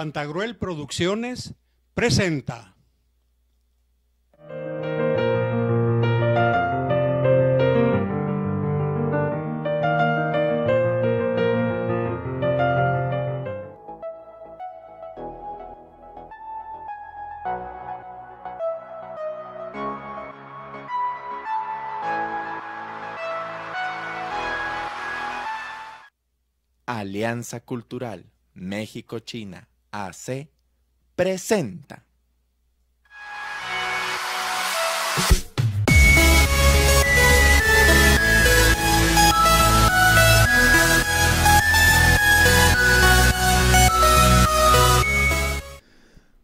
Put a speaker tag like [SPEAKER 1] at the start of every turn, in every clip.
[SPEAKER 1] Pantagruel Producciones presenta. Alianza Cultural México-China AC presenta.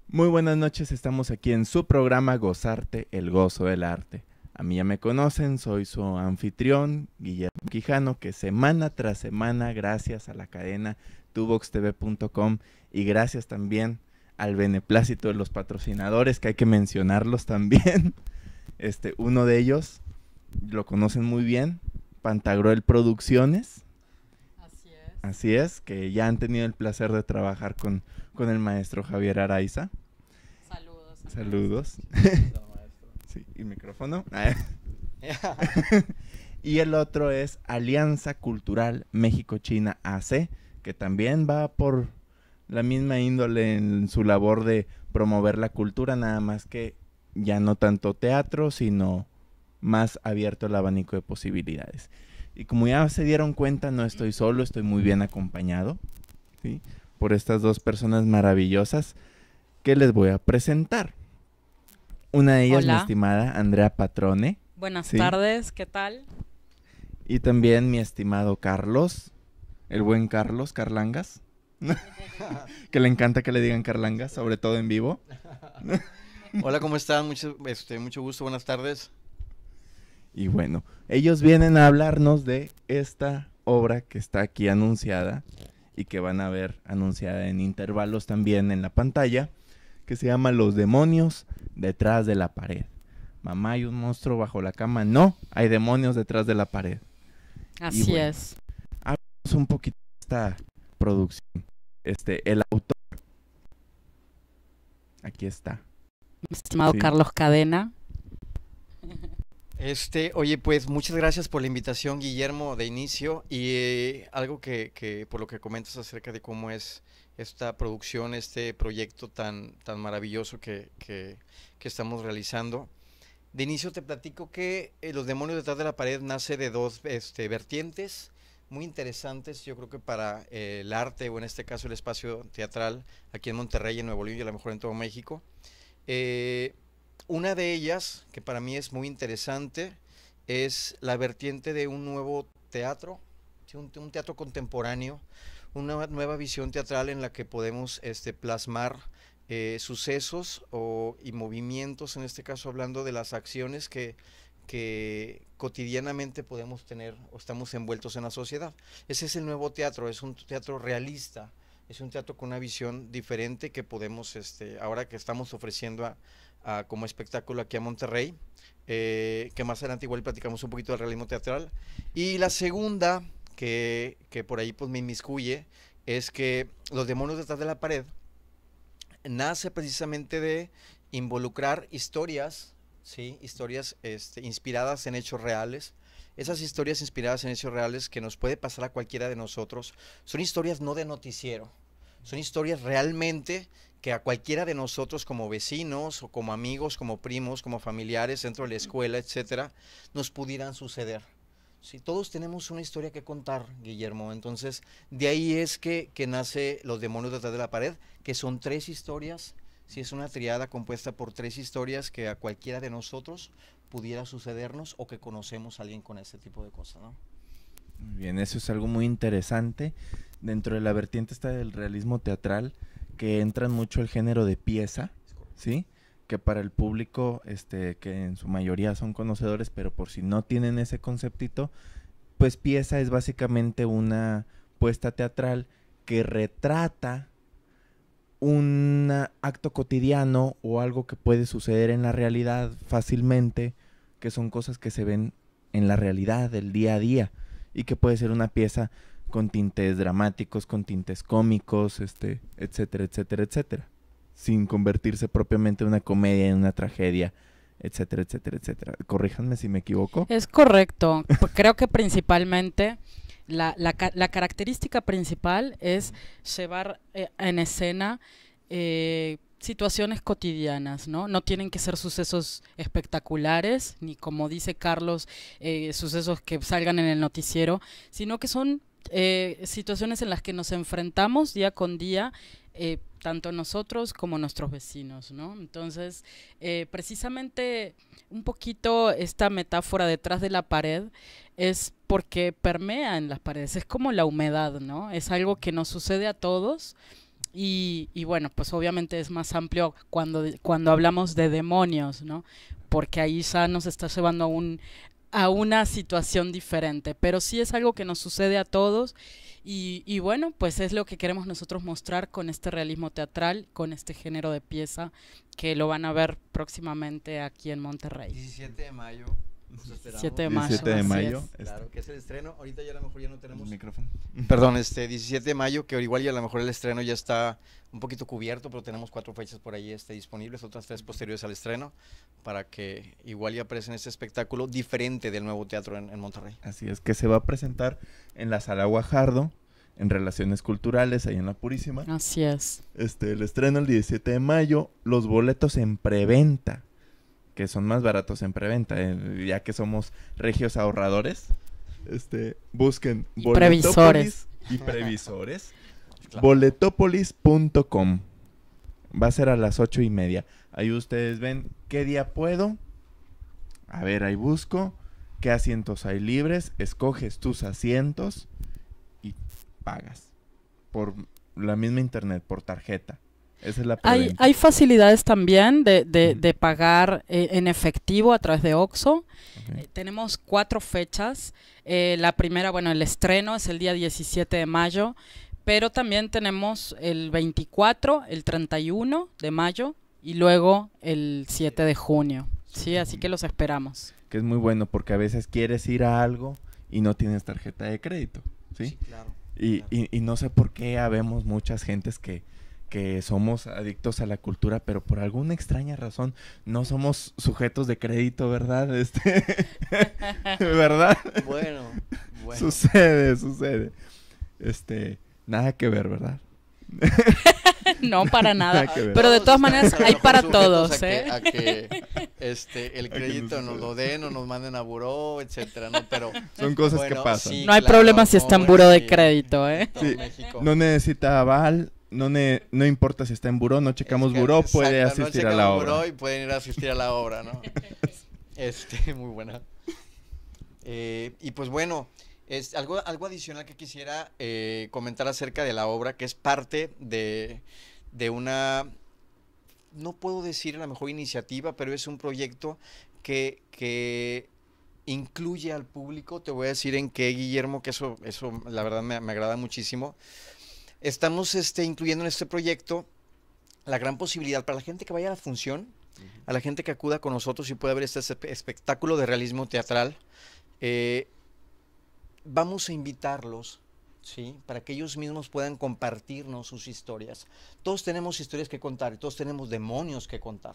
[SPEAKER 1] Muy buenas noches, estamos aquí en su programa Gozarte, el gozo del arte. A mí ya me conocen, soy su anfitrión, Guillermo Quijano, que semana tras semana, gracias a la cadena tuboxtv.com y gracias también al beneplácito de los patrocinadores, que hay que mencionarlos también. Este, uno de ellos, lo conocen muy bien, Pantagruel Producciones. Así es. Así es, que ya han tenido el placer de trabajar con, con el maestro Javier Araiza. Saludos. Saludos. sí, y micrófono. y el otro es Alianza Cultural México-China AC, que también va por la misma índole en su labor de promover la cultura, nada más que ya no tanto teatro, sino más abierto el abanico de posibilidades. Y como ya se dieron cuenta, no estoy solo, estoy muy bien acompañado por estas dos personas maravillosas que les voy a presentar. Una de ellas, mi estimada Andrea Patrone. Buenas
[SPEAKER 2] tardes, ¿qué tal?
[SPEAKER 1] Y también mi estimado Carlos el buen Carlos Carlangas, que le encanta que le digan Carlangas, sobre todo en vivo.
[SPEAKER 3] Hola, ¿cómo están? Mucho, este, mucho gusto, buenas tardes.
[SPEAKER 1] Y bueno, ellos vienen a hablarnos de esta obra que está aquí anunciada y que van a ver anunciada en intervalos también en la pantalla, que se llama Los demonios detrás de la pared. Mamá, hay un monstruo bajo la cama. No, hay demonios detrás de la pared. Así es un poquito esta producción. Este, el autor. Aquí
[SPEAKER 2] está. Estimado Carlos Cadena.
[SPEAKER 3] Este, oye, pues muchas gracias por la invitación, Guillermo, de inicio. Y eh, algo que, por lo que comentas acerca de cómo es esta producción, este proyecto tan, tan maravilloso que, estamos realizando. De inicio te platico que eh, Los demonios detrás de la pared nace de dos este, vertientes muy interesantes, yo creo que para eh, el arte, o en este caso el espacio teatral, aquí en Monterrey, en Nuevo León y a lo mejor en todo México. Eh, una de ellas, que para mí es muy interesante, es la vertiente de un nuevo teatro, un, teatro contemporáneo, una nueva visión teatral en la que podemos este, plasmar eh, sucesos y movimientos, en este caso hablando de las acciones que que cotidianamente podemos tener o estamos envueltos en la sociedad. Ese es el nuevo teatro, es un teatro realista, es un teatro con una visión diferente que podemos, este, ahora que estamos ofreciendo como espectáculo aquí a Monterrey, eh, que más adelante igual platicamos un poquito del realismo teatral. Y la segunda, que, que por ahí pues me inmiscuye, es que Los demonios detrás de la pared nace precisamente de involucrar historias Sí, historias este, inspiradas en hechos reales. Esas historias inspiradas en hechos reales que nos puede pasar a cualquiera de nosotros son historias no de noticiero, son historias realmente que a cualquiera de nosotros como vecinos o como amigos, como primos, como familiares dentro de la escuela, etcétera, nos pudieran suceder. Si todos tenemos una historia que contar, Guillermo. Entonces, de ahí es que, que nace Los demonios detrás de la pared, que son tres historias si es una triada compuesta por tres historias que a cualquiera de nosotros pudiera sucedernos o que conocemos a alguien con ese tipo de cosas, ¿no?
[SPEAKER 1] Muy bien, eso es algo muy interesante. Dentro de la vertiente está del realismo teatral, que entran mucho el género de pieza, ¿sí? Que para el público, este, que en su mayoría son conocedores, pero por si no tienen ese conceptito, pues pieza es básicamente una puesta teatral que retrata un acto cotidiano o algo que puede suceder en la realidad fácilmente, que son cosas que se ven en la realidad, del día a día, y que puede ser una pieza con tintes dramáticos, con tintes cómicos, este, etcétera, etcétera, etcétera, sin convertirse propiamente en una comedia, en una tragedia, etcétera, etcétera, etcétera. Corríjanme si me equivoco. Es correcto.
[SPEAKER 2] Creo que principalmente la, la, característica principal es llevar eh, en escena eh, situaciones cotidianas, ¿no? No tienen que ser sucesos espectaculares, ni como dice Carlos, eh, sucesos que salgan en el noticiero, sino que son situaciones en las que nos enfrentamos día con día eh, tanto nosotros como nuestros vecinos, ¿no? Entonces, eh, precisamente un poquito esta metáfora detrás de la pared es porque permea en las paredes, es como la humedad, ¿no? Es algo que nos sucede a todos. Y, bueno, pues obviamente es más amplio cuando, cuando hablamos de demonios, ¿no? Porque ahí ya nos está llevando a, un, a una situación diferente. Pero sí es algo que nos sucede a todos y, bueno, pues es lo que queremos nosotros mostrar con este realismo teatral, con este género de pieza que lo van a ver próximamente aquí en Monterrey.
[SPEAKER 3] 17 de mayo 7 de mayo. de mayo. Claro, que es el estreno. Ahorita ya a lo mejor ya no tenemos. Perdón, este 17 de mayo, que igual ya a lo mejor el estreno ya está un poquito cubierto, pero tenemos cuatro fechas por ahí este, disponibles, otras tres posteriores al estreno, para que igual ya en este espectáculo diferente del nuevo teatro en, Monterrey.
[SPEAKER 1] Así es, que se va a presentar en la Sala Guajardo en Relaciones Culturales, ahí en La Purísima. Así es. Este, el estreno el 17 de mayo, los boletos en preventa que son más baratos en preventa, eh, ya que somos regios ahorradores. Este, busquen y previsores. Boletopolis.com. Va a ser a las ocho y media. Ahí ustedes ven qué día puedo. A ver, ahí busco qué asientos hay libres. Escoges tus asientos y pagas por la misma internet, por tarjeta. Esa es la hay,
[SPEAKER 2] hay, facilidades también de, pagar eh, en efectivo a través de OXO. Eh, tenemos cuatro fechas. Eh, la primera, bueno, el estreno es el día 17 de mayo, pero también tenemos el 24, el 31 de mayo y luego el 7 de junio. Sí, así que los esperamos. Que
[SPEAKER 1] es muy bueno porque a veces quieres ir a algo y no tienes tarjeta de crédito. Sí, claro. Y, y no sé por qué habemos muchas gentes que que somos adictos a la cultura, pero por alguna extraña razón no somos sujetos de crédito, ¿verdad? Este,
[SPEAKER 2] ¿Verdad? Bueno, bueno. Sucede,
[SPEAKER 1] sucede. Este, nada que ver, ¿verdad? no, para nada. pero de
[SPEAKER 3] todas maneras hay para todos, ¿eh? A que, este, el crédito nos, lo den o nos manden a buró, etcétera, ¿no? Pero son cosas que pasan. no hay problema si está en buró de
[SPEAKER 2] crédito,
[SPEAKER 1] ¿eh? Sí, no necesita aval, no, no importa si está en buró, no checamos buró, puede asistir a la obra. Buró y
[SPEAKER 3] pueden ir a asistir a la obra, ¿no? este, muy buena. Eh, y pues bueno, es algo, algo adicional que quisiera eh, comentar acerca de la obra, que es parte de, de una, no puedo decir la mejor iniciativa, pero es un proyecto que, que incluye al público. Te voy a decir en qué, Guillermo, que eso, eso la verdad me, me agrada muchísimo estamos este, incluyendo en este proyecto la gran posibilidad para la gente que vaya a la función, a la gente que acuda con nosotros y pueda ver este espectáculo de realismo teatral. Eh, vamos a invitarlos ¿sí? Para que ellos mismos puedan compartirnos sus historias. Todos tenemos historias que contar todos tenemos demonios que contar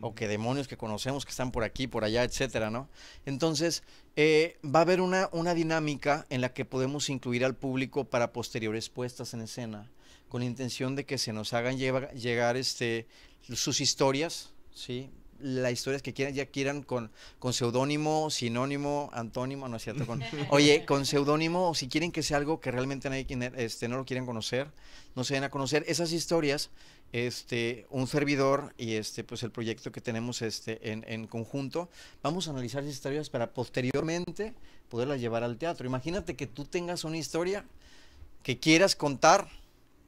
[SPEAKER 3] o que demonios que conocemos que están por aquí, por allá, etcétera, ¿no? Entonces, eh, va a haber una, dinámica en la que podemos incluir al público para posteriores puestas en escena, con la intención de que se nos hagan llegar este, sus historias, ¿sí? las historias que quieran, ya quieran con, con seudónimo, sinónimo, antónimo, no es cierto, con, oye, con seudónimo, o si quieren que sea algo que realmente nadie este, no lo quieren conocer, no se den a conocer, esas historias este, un servidor y este, pues el proyecto que tenemos este, en, en conjunto, vamos a analizar esas historias para posteriormente poderlas llevar al teatro. Imagínate que tú tengas una historia que quieras contar,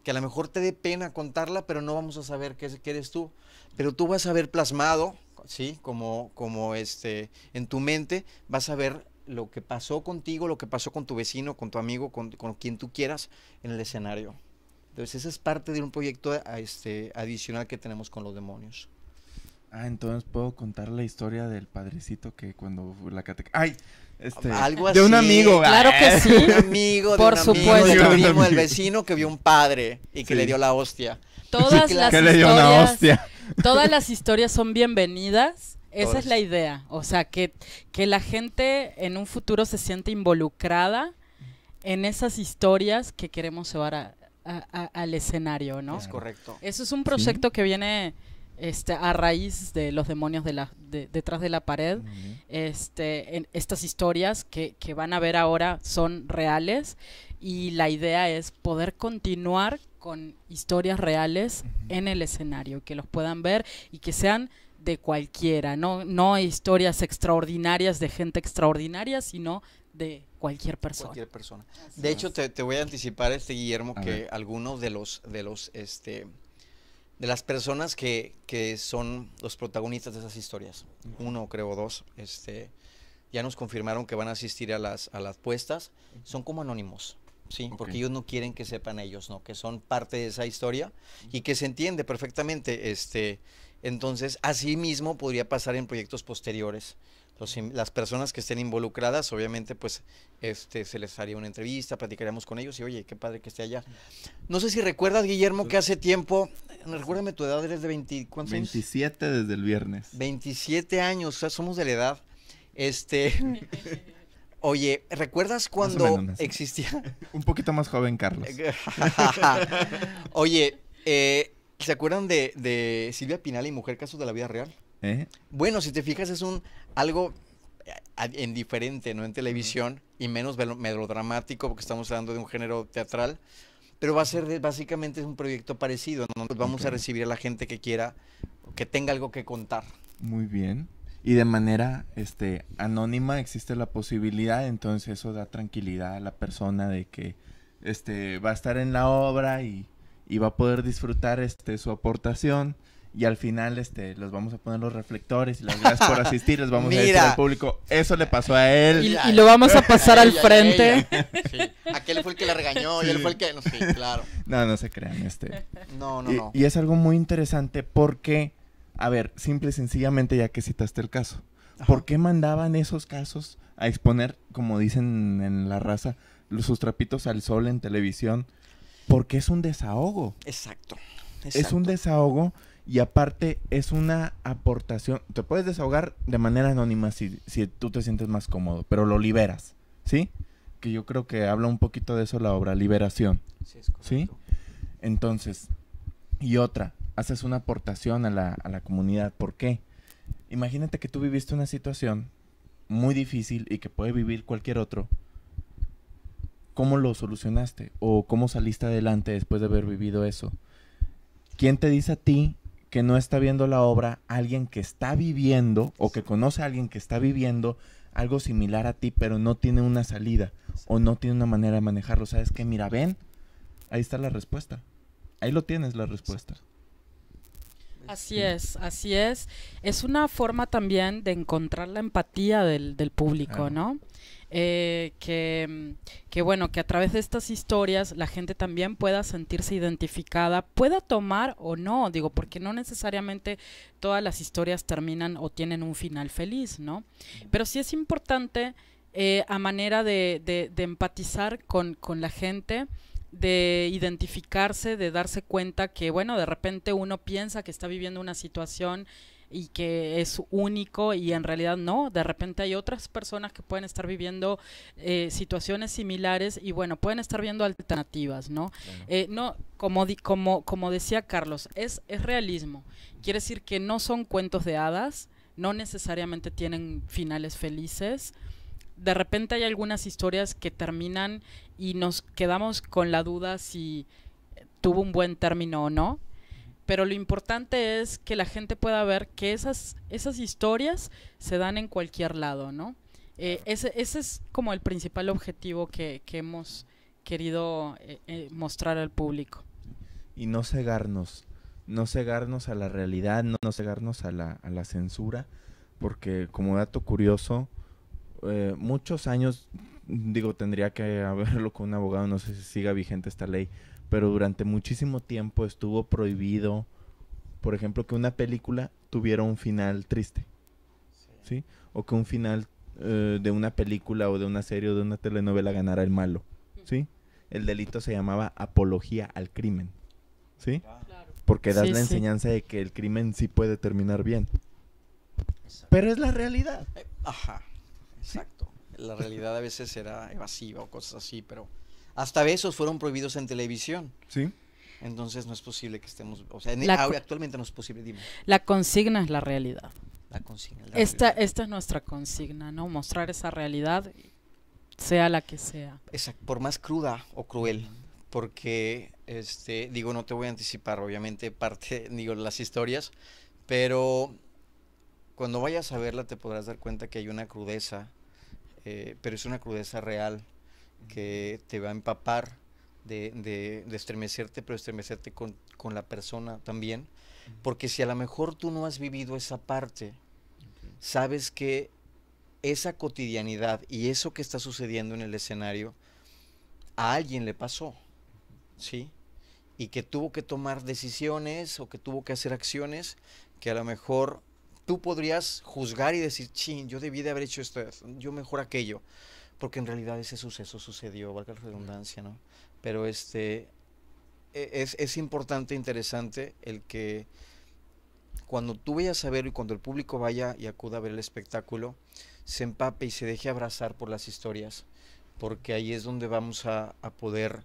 [SPEAKER 3] que a lo mejor te dé pena contarla, pero no vamos a saber qué, que eres tú, pero tú vas a ver plasmado, ¿sí? Como, como este, en tu mente, vas a ver lo que pasó contigo, lo que pasó con tu vecino, con tu amigo, con quien tú quieras en el escenario. Entonces, ese es parte de un proyecto este, adicional que tenemos
[SPEAKER 1] con los demonios. Ah, entonces puedo contar la historia del padrecito que cuando la cateca... ¡Ay! Este, Algo De un amigo. Ah. Claro que sí. Un amigo, de Por un amigo, supuesto.
[SPEAKER 3] El vecino que vio un padre y que le dio la hostia. Todas las que le dio una hostia.
[SPEAKER 2] Todas las historias son bienvenidas. Esa es la idea. O sea, que, que la gente en un futuro se siente involucrada en esas historias que queremos llevar a, al escenario, ¿no? Es correcto. Eso es un proyecto que viene este, a raíz de los demonios de la, de, detrás de la pared. este, estas historias que, van a ver ahora son reales y la idea es poder continuar con historias reales en el escenario, que los puedan ver y que sean de cualquiera, no, no historias extraordinarias de gente extraordinaria, sino de cualquier persona. Cualquier persona. de hecho,
[SPEAKER 3] te, voy a anticipar, este Guillermo, que algunos de los, de los, este, de las personas que, que, son los protagonistas de esas historias, uno creo dos, este, ya nos confirmaron que van a asistir a las, a las puestas, son como anónimos. Sí, porque ellos no quieren que sepan ellos, ¿no? Que son parte de esa historia y que se entiende perfectamente, este, entonces, así mismo podría pasar en proyectos posteriores. las personas que estén involucradas, obviamente, pues este, se les haría una entrevista, platicaríamos con ellos y, oye, qué padre que esté allá. No sé si recuerdas, Guillermo, que hace tiempo, recuérdame tu edad, eres de 20, ¿cuántos
[SPEAKER 1] 27 desde el viernes.
[SPEAKER 3] 27 años, o sea, somos de la edad. Este, oye, ¿recuerdas cuando existía?
[SPEAKER 1] Un poquito más joven, Carlos.
[SPEAKER 3] oye, eh, ¿Se acuerdan de, Silvia Pinal y Mujer Casos de la Vida Real? ¿Eh? Bueno, si te fijas, es un algo en diferente, ¿no? En televisión y menos melodramático, porque estamos hablando de un género teatral. Pero va a ser básicamente un proyecto parecido. ¿no? vamos a recibir a la gente que quiera, que tenga algo que contar.
[SPEAKER 1] Muy bien. Y de manera este, anónima existe la posibilidad, entonces eso da tranquilidad a la persona de que este, va a estar en la obra y y va a poder disfrutar este su aportación y al final este los vamos a poner los reflectores y las gracias por asistir les vamos a decir al público eso le pasó a él y, lo vamos a pasar al frente aquel fue el que le regañó y él fue el que no sé, claro no no se crean este no no y, no es algo muy interesante porque a ver simple y sencillamente ya que citaste el caso por qué mandaban esos casos a exponer como dicen en la raza sus trapitos al sol en televisión porque es un desahogo. Exacto, Es un desahogo y aparte es una aportación. Te puedes desahogar de manera anónima si, tú te sientes más cómodo, pero lo liberas, ¿sí? Que yo creo que habla un poquito de eso la obra, liberación. Sí, ¿Sí? Entonces, y otra, haces una aportación a la, a la comunidad. ¿Por qué? Imagínate que tú viviste una situación muy difícil y que puede vivir cualquier otro ¿cómo lo solucionaste? ¿O cómo saliste adelante después de haber vivido eso? ¿Quién te dice a ti que no está viendo la obra alguien que está viviendo o que conoce a alguien que está viviendo algo similar a ti, pero no tiene una salida o no tiene una manera de manejarlo? ¿Sabes qué? Mira, ven, ahí está la respuesta. Ahí lo tienes la respuesta.
[SPEAKER 2] Así es, así es. Es una forma también de encontrar la empatía del, público, ¿no? Eh, que, bueno, que a través de estas historias la gente también pueda sentirse identificada, pueda tomar o no, digo, porque no necesariamente todas las historias terminan o tienen un final feliz, ¿no? Pero sí es importante eh, a manera de, empatizar con, con la gente, de identificarse, de darse cuenta que, bueno, de repente uno piensa que está viviendo una situación y que es único y en realidad no. De repente hay otras personas que pueden estar viviendo eh, situaciones similares y bueno, pueden estar viendo alternativas, ¿no? Eh, no como, como, como decía Carlos, es, es realismo. Quiere decir que no son cuentos de hadas, no necesariamente tienen finales felices. De repente hay algunas historias que terminan y nos quedamos con la duda si tuvo un buen término o no pero lo importante es que la gente pueda ver que esas, esas historias se dan en cualquier lado, ¿no? Eh, ese, es como el principal objetivo que, hemos querido eh, eh, mostrar al público.
[SPEAKER 1] Y no cegarnos, no cegarnos a la realidad, no, cegarnos a la, a la, censura, porque como dato curioso, muchos años, digo, tendría que haberlo con un abogado, no sé si siga vigente esta ley, pero durante muchísimo tiempo estuvo prohibido, por ejemplo, que una película tuviera un final triste. ¿Sí? O que un final eh, de una película o de una serie o de una telenovela ganara el malo. ¿Sí? El delito se llamaba apología al crimen. ¿Sí? Porque das la enseñanza de que el crimen sí puede terminar bien. Pero es la
[SPEAKER 3] realidad. Eh, ajá, exacto. La realidad a veces era evasiva o cosas así, pero hasta besos fueron prohibidos en televisión. Sí. Entonces no es posible que estemos, o sea, actualmente no es posible, La
[SPEAKER 2] consigna es la realidad. La consigna. esta, esta es nuestra consigna, ¿no? Mostrar esa realidad, sea la que sea. Exacto, por más cruda
[SPEAKER 3] o cruel, porque, este, digo, no te voy a anticipar, obviamente, parte, digo, las historias, pero cuando vayas a verla te podrás dar cuenta que hay una crudeza, eh, pero es una crudeza real que te va a empapar de, estremecerte, pero estremecerte con, la persona también. Porque si a lo mejor tú no has vivido esa parte, sabes que esa cotidianidad y eso que está sucediendo en el escenario, a alguien le pasó, ¿sí? Y que tuvo que tomar decisiones o que tuvo que hacer acciones que a lo mejor tú podrías juzgar y decir, ching, yo debí de haber hecho esto, yo mejor aquello porque en realidad ese suceso sucedió, valga la redundancia, ¿no? Pero este, e, es, es importante, interesante el que cuando tú vayas a verlo y cuando el público vaya y acuda a ver el espectáculo, se empape y se deje abrazar por las historias, porque ahí es donde vamos a, poder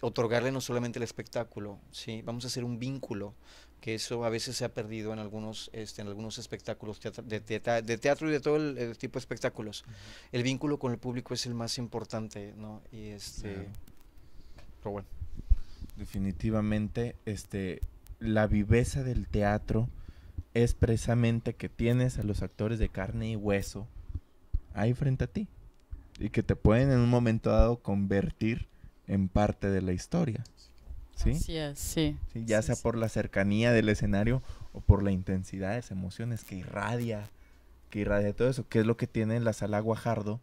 [SPEAKER 3] otorgarle no solamente el espectáculo, ¿sí? vamos a hacer un vínculo que eso a veces se ha perdido en algunos, este, en algunos espectáculos de, teatro y de todo el, tipo de espectáculos. El vínculo con el público es el más importante, ¿no? Y este...
[SPEAKER 1] Pero bueno. Definitivamente, este, la viveza del teatro es precisamente que tienes a los actores de carne y hueso ahí frente a ti y que te pueden en un momento dado convertir en parte de la historia. ¿sí? sí. Ya sea por la cercanía del escenario o por la intensidad de las emociones que irradia, que irradia todo eso, que es lo que tiene la sala Guajardo,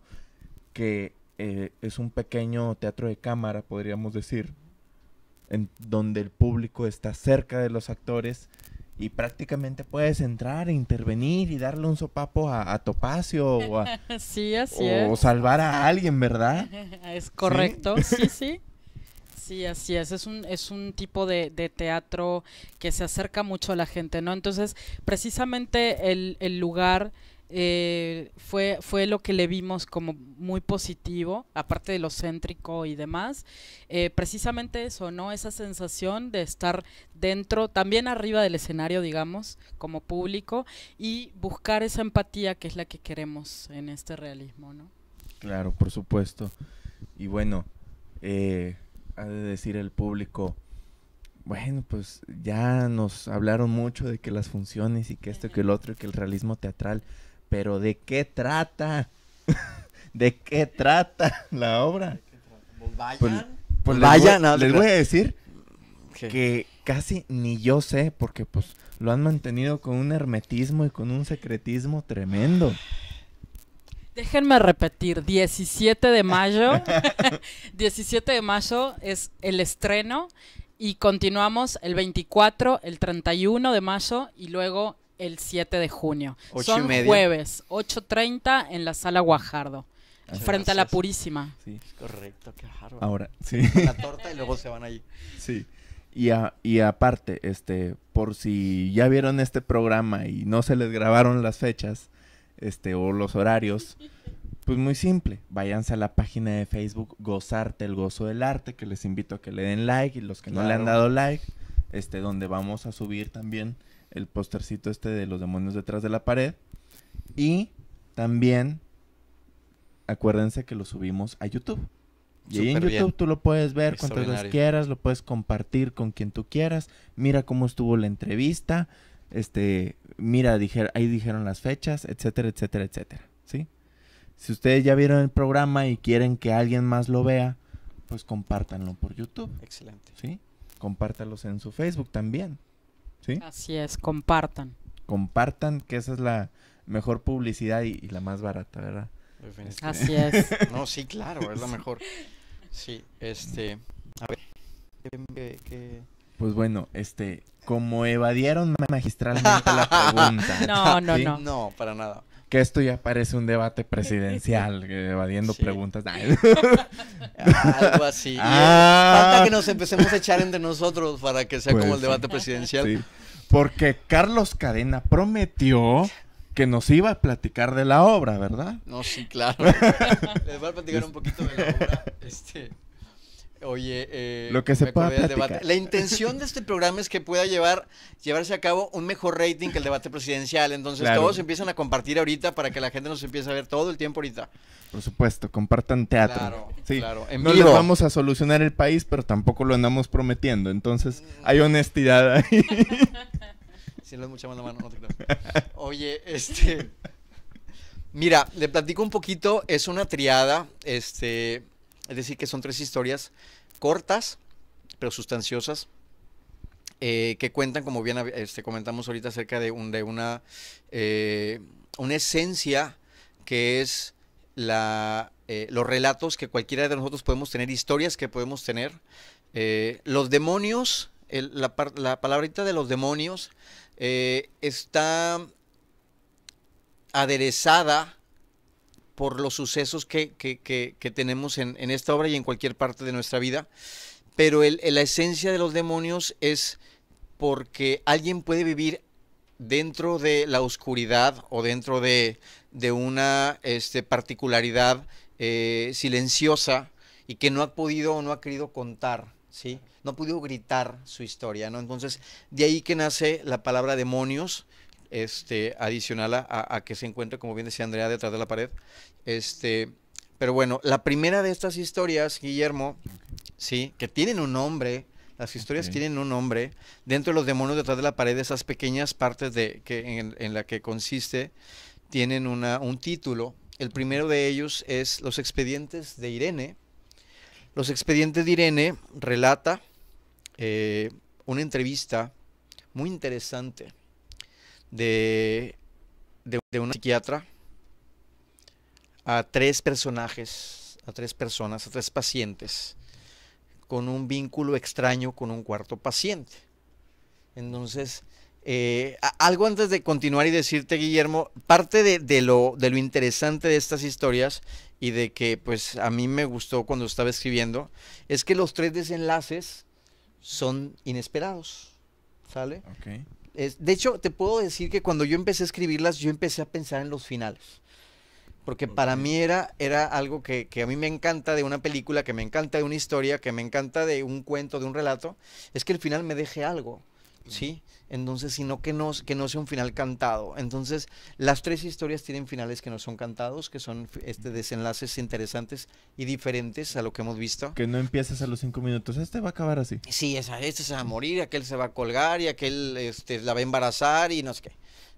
[SPEAKER 1] que eh, es un pequeño teatro de cámara, podríamos decir, en donde el público está cerca de los actores y prácticamente puedes entrar, e intervenir y darle un sopapo a, Topacio o
[SPEAKER 2] o
[SPEAKER 1] salvar a alguien, ¿verdad? Es correcto,
[SPEAKER 2] sí. sí. Sí, así es. Es un, es un tipo de, teatro que se acerca mucho a la gente, ¿no? Entonces, precisamente el, lugar eh, fue, fue lo que le vimos como muy positivo, aparte de lo céntrico y demás. Eh, precisamente eso, ¿no? Esa sensación de estar dentro, también arriba del escenario, digamos, como público, y buscar esa empatía que es la que queremos en este realismo, ¿no?
[SPEAKER 1] Claro, por supuesto. Y bueno, eh, ha de decir el público, bueno, pues ya nos hablaron mucho de que las funciones y que esto, y que el otro, y que el realismo teatral, pero ¿de qué trata? ¿De qué trata la obra? Pues vayan. Pues, pues les, voy, a decir que casi ni yo sé, porque pues lo han mantenido con un hermetismo y con un secretismo tremendo.
[SPEAKER 2] Déjenme repetir, 17 de mayo, 17 de mayo es el estreno y continuamos el 24, el 31 de mayo y luego el 7 de junio. Son jueves, 8.30 en la sala Guajardo. frente a la Purísima. Sí, correcto, Guajardo Ahora, sí. la torta y luego se van allí. Sí.
[SPEAKER 1] Y, aparte, este, por si ya vieron este programa y no se les grabaron las fechas, este, o los horarios. Pues muy simple, váyanse a la página de Facebook Gozarte el Gozo del Arte, que les invito a que le den like y los que no le han dado like, este, donde vamos a subir también el postercito este de los demonios detrás de la pared. Y también acuérdense que lo subimos a YouTube. Y en YouTube tú lo puedes ver cuantas veces quieras, lo puedes compartir con quien tú quieras. Mira cómo estuvo la entrevista este, mira, ahí dijeron las fechas, etcétera, etcétera, etcétera, ¿sí? Si ustedes ya vieron el programa y quieren que alguien más lo vea, pues compártanlo por YouTube. Excelente. ¿Sí? Compártalos en su Facebook también. ¿Sí? Así es, compartan. Compartan, que esa es la mejor publicidad y, la más barata, ¿verdad?
[SPEAKER 3] Así es. no, sí, claro, es la mejor. Sí, este. A ver. ¿qué,
[SPEAKER 1] pues bueno, este, como evadieron magistralmente la pregunta. No, no, no. No, para nada. Que esto ya parece un debate presidencial, evadiendo preguntas. Algo así. Ah. Ah. Falta que nos
[SPEAKER 3] empecemos a echar entre nosotros para que sea como el pues debate presidencial.
[SPEAKER 1] Porque Carlos Cadena prometió que nos iba a platicar de la obra, ¿verdad? No, sí, claro. Les voy a platicar un poquito de la obra.
[SPEAKER 3] Este. Oye, eh, lo que se pueda La intención de este programa es que pueda llevar llevarse a cabo un mejor rating que el debate presidencial. Entonces todos empiezan a compartir ahorita para que la gente nos empiece a ver todo el tiempo ahorita.
[SPEAKER 1] Por supuesto, compartan teatro. Claro, claro. no vamos a solucionar el país, pero tampoco lo andamos prometiendo. Entonces hay honestidad ahí.
[SPEAKER 3] Oye, este. Mira, le platico un poquito. Es una triada, este es decir, que son tres historias cortas, pero sustanciosas, eh, que cuentan, como bien este, comentamos ahorita, acerca de, una, eh, una esencia que es eh, los relatos que cualquiera de nosotros podemos tener, historias que podemos tener. los demonios, la, la, palabrita de los demonios está aderezada por los sucesos que, tenemos en, esta obra y en cualquier parte de nuestra vida. Pero la esencia de los demonios es porque alguien puede vivir dentro de la oscuridad o dentro de, una este, particularidad eh, silenciosa y que no ha podido o no ha querido contar, ¿sí? No ha podido gritar su historia, ¿no? Entonces, de ahí que nace la palabra demonios, este, adicional a, que se encuentre, como bien decía Andrea, detrás de la pared. Este, pero bueno, la primera de estas historias, Guillermo, sí, que tienen un nombre, las historias tienen un nombre, dentro de los demonios detrás de la pared, esas pequeñas partes de, que, en, la que consiste, tienen un título. El primero de ellos es Los expedientes de Irene. Los expedientes de Irene relata eh, una entrevista muy interesante de, una psiquiatra a tres personajes, a tres personas, a tres pacientes, con un vínculo extraño con un cuarto paciente. Entonces, eh, algo antes de continuar y decirte, Guillermo, parte de, lo, de, lo, interesante de estas historias y de que pues a mí me gustó cuando estaba escribiendo, es que los tres desenlaces son inesperados, ¿sale? de hecho, te puedo decir que cuando yo empecé a escribirlas, yo empecé a pensar en los finales. Porque para mí era, era algo que, a mí me encanta de una película, que me encanta de una historia, que me encanta de un cuento, de un relato, es que el final me deje algo. ¿sí? Entonces, sino que no, que no sea un final cantado. Entonces, las tres historias tienen finales que no son cantados, que son este, desenlaces interesantes y diferentes a lo que hemos visto.
[SPEAKER 1] Que no empiezas a los cinco minutos, este va a acabar así.
[SPEAKER 3] Sí, esa, este se va a morir, aquel se va a colgar y aquel este, la va a embarazar y no sé qué.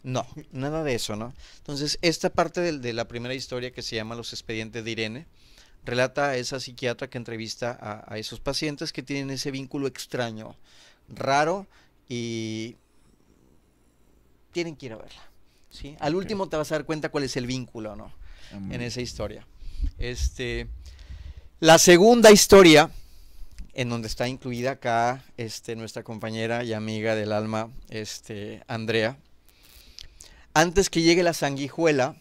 [SPEAKER 3] No, nada de eso, ¿no? Entonces, esta parte de, la primera historia que se llama Los expedientes de Irene, relata a esa psiquiatra que entrevista a, a esos pacientes que tienen ese vínculo extraño, raro, y tienen que ir a verla. ¿sí? Al último te vas a dar cuenta cuál es el vínculo ¿no? Ah, en esa historia. Este, la segunda historia, en donde está incluida acá este, nuestra compañera y amiga del alma, este, Andrea, antes que llegue la sanguijuela,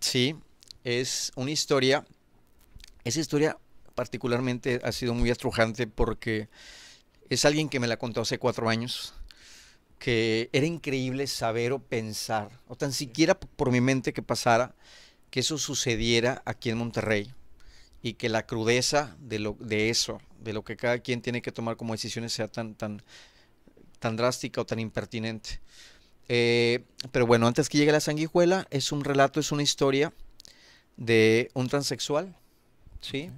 [SPEAKER 3] sí, es una historia, esa historia particularmente ha sido muy estrujante porque es alguien que me la contó hace cuatro años, que era increíble saber o pensar, o tan siquiera por mi mente que pasara, que eso sucediera aquí en Monterrey y que la crudeza de, lo, de eso, de lo que cada quien tiene que tomar como decisiones, sea tan, tan, tan drástica o tan impertinente. Eh, pero bueno, antes que llegue la sanguijuela, es un relato, es una historia de un transexual, ¿sí?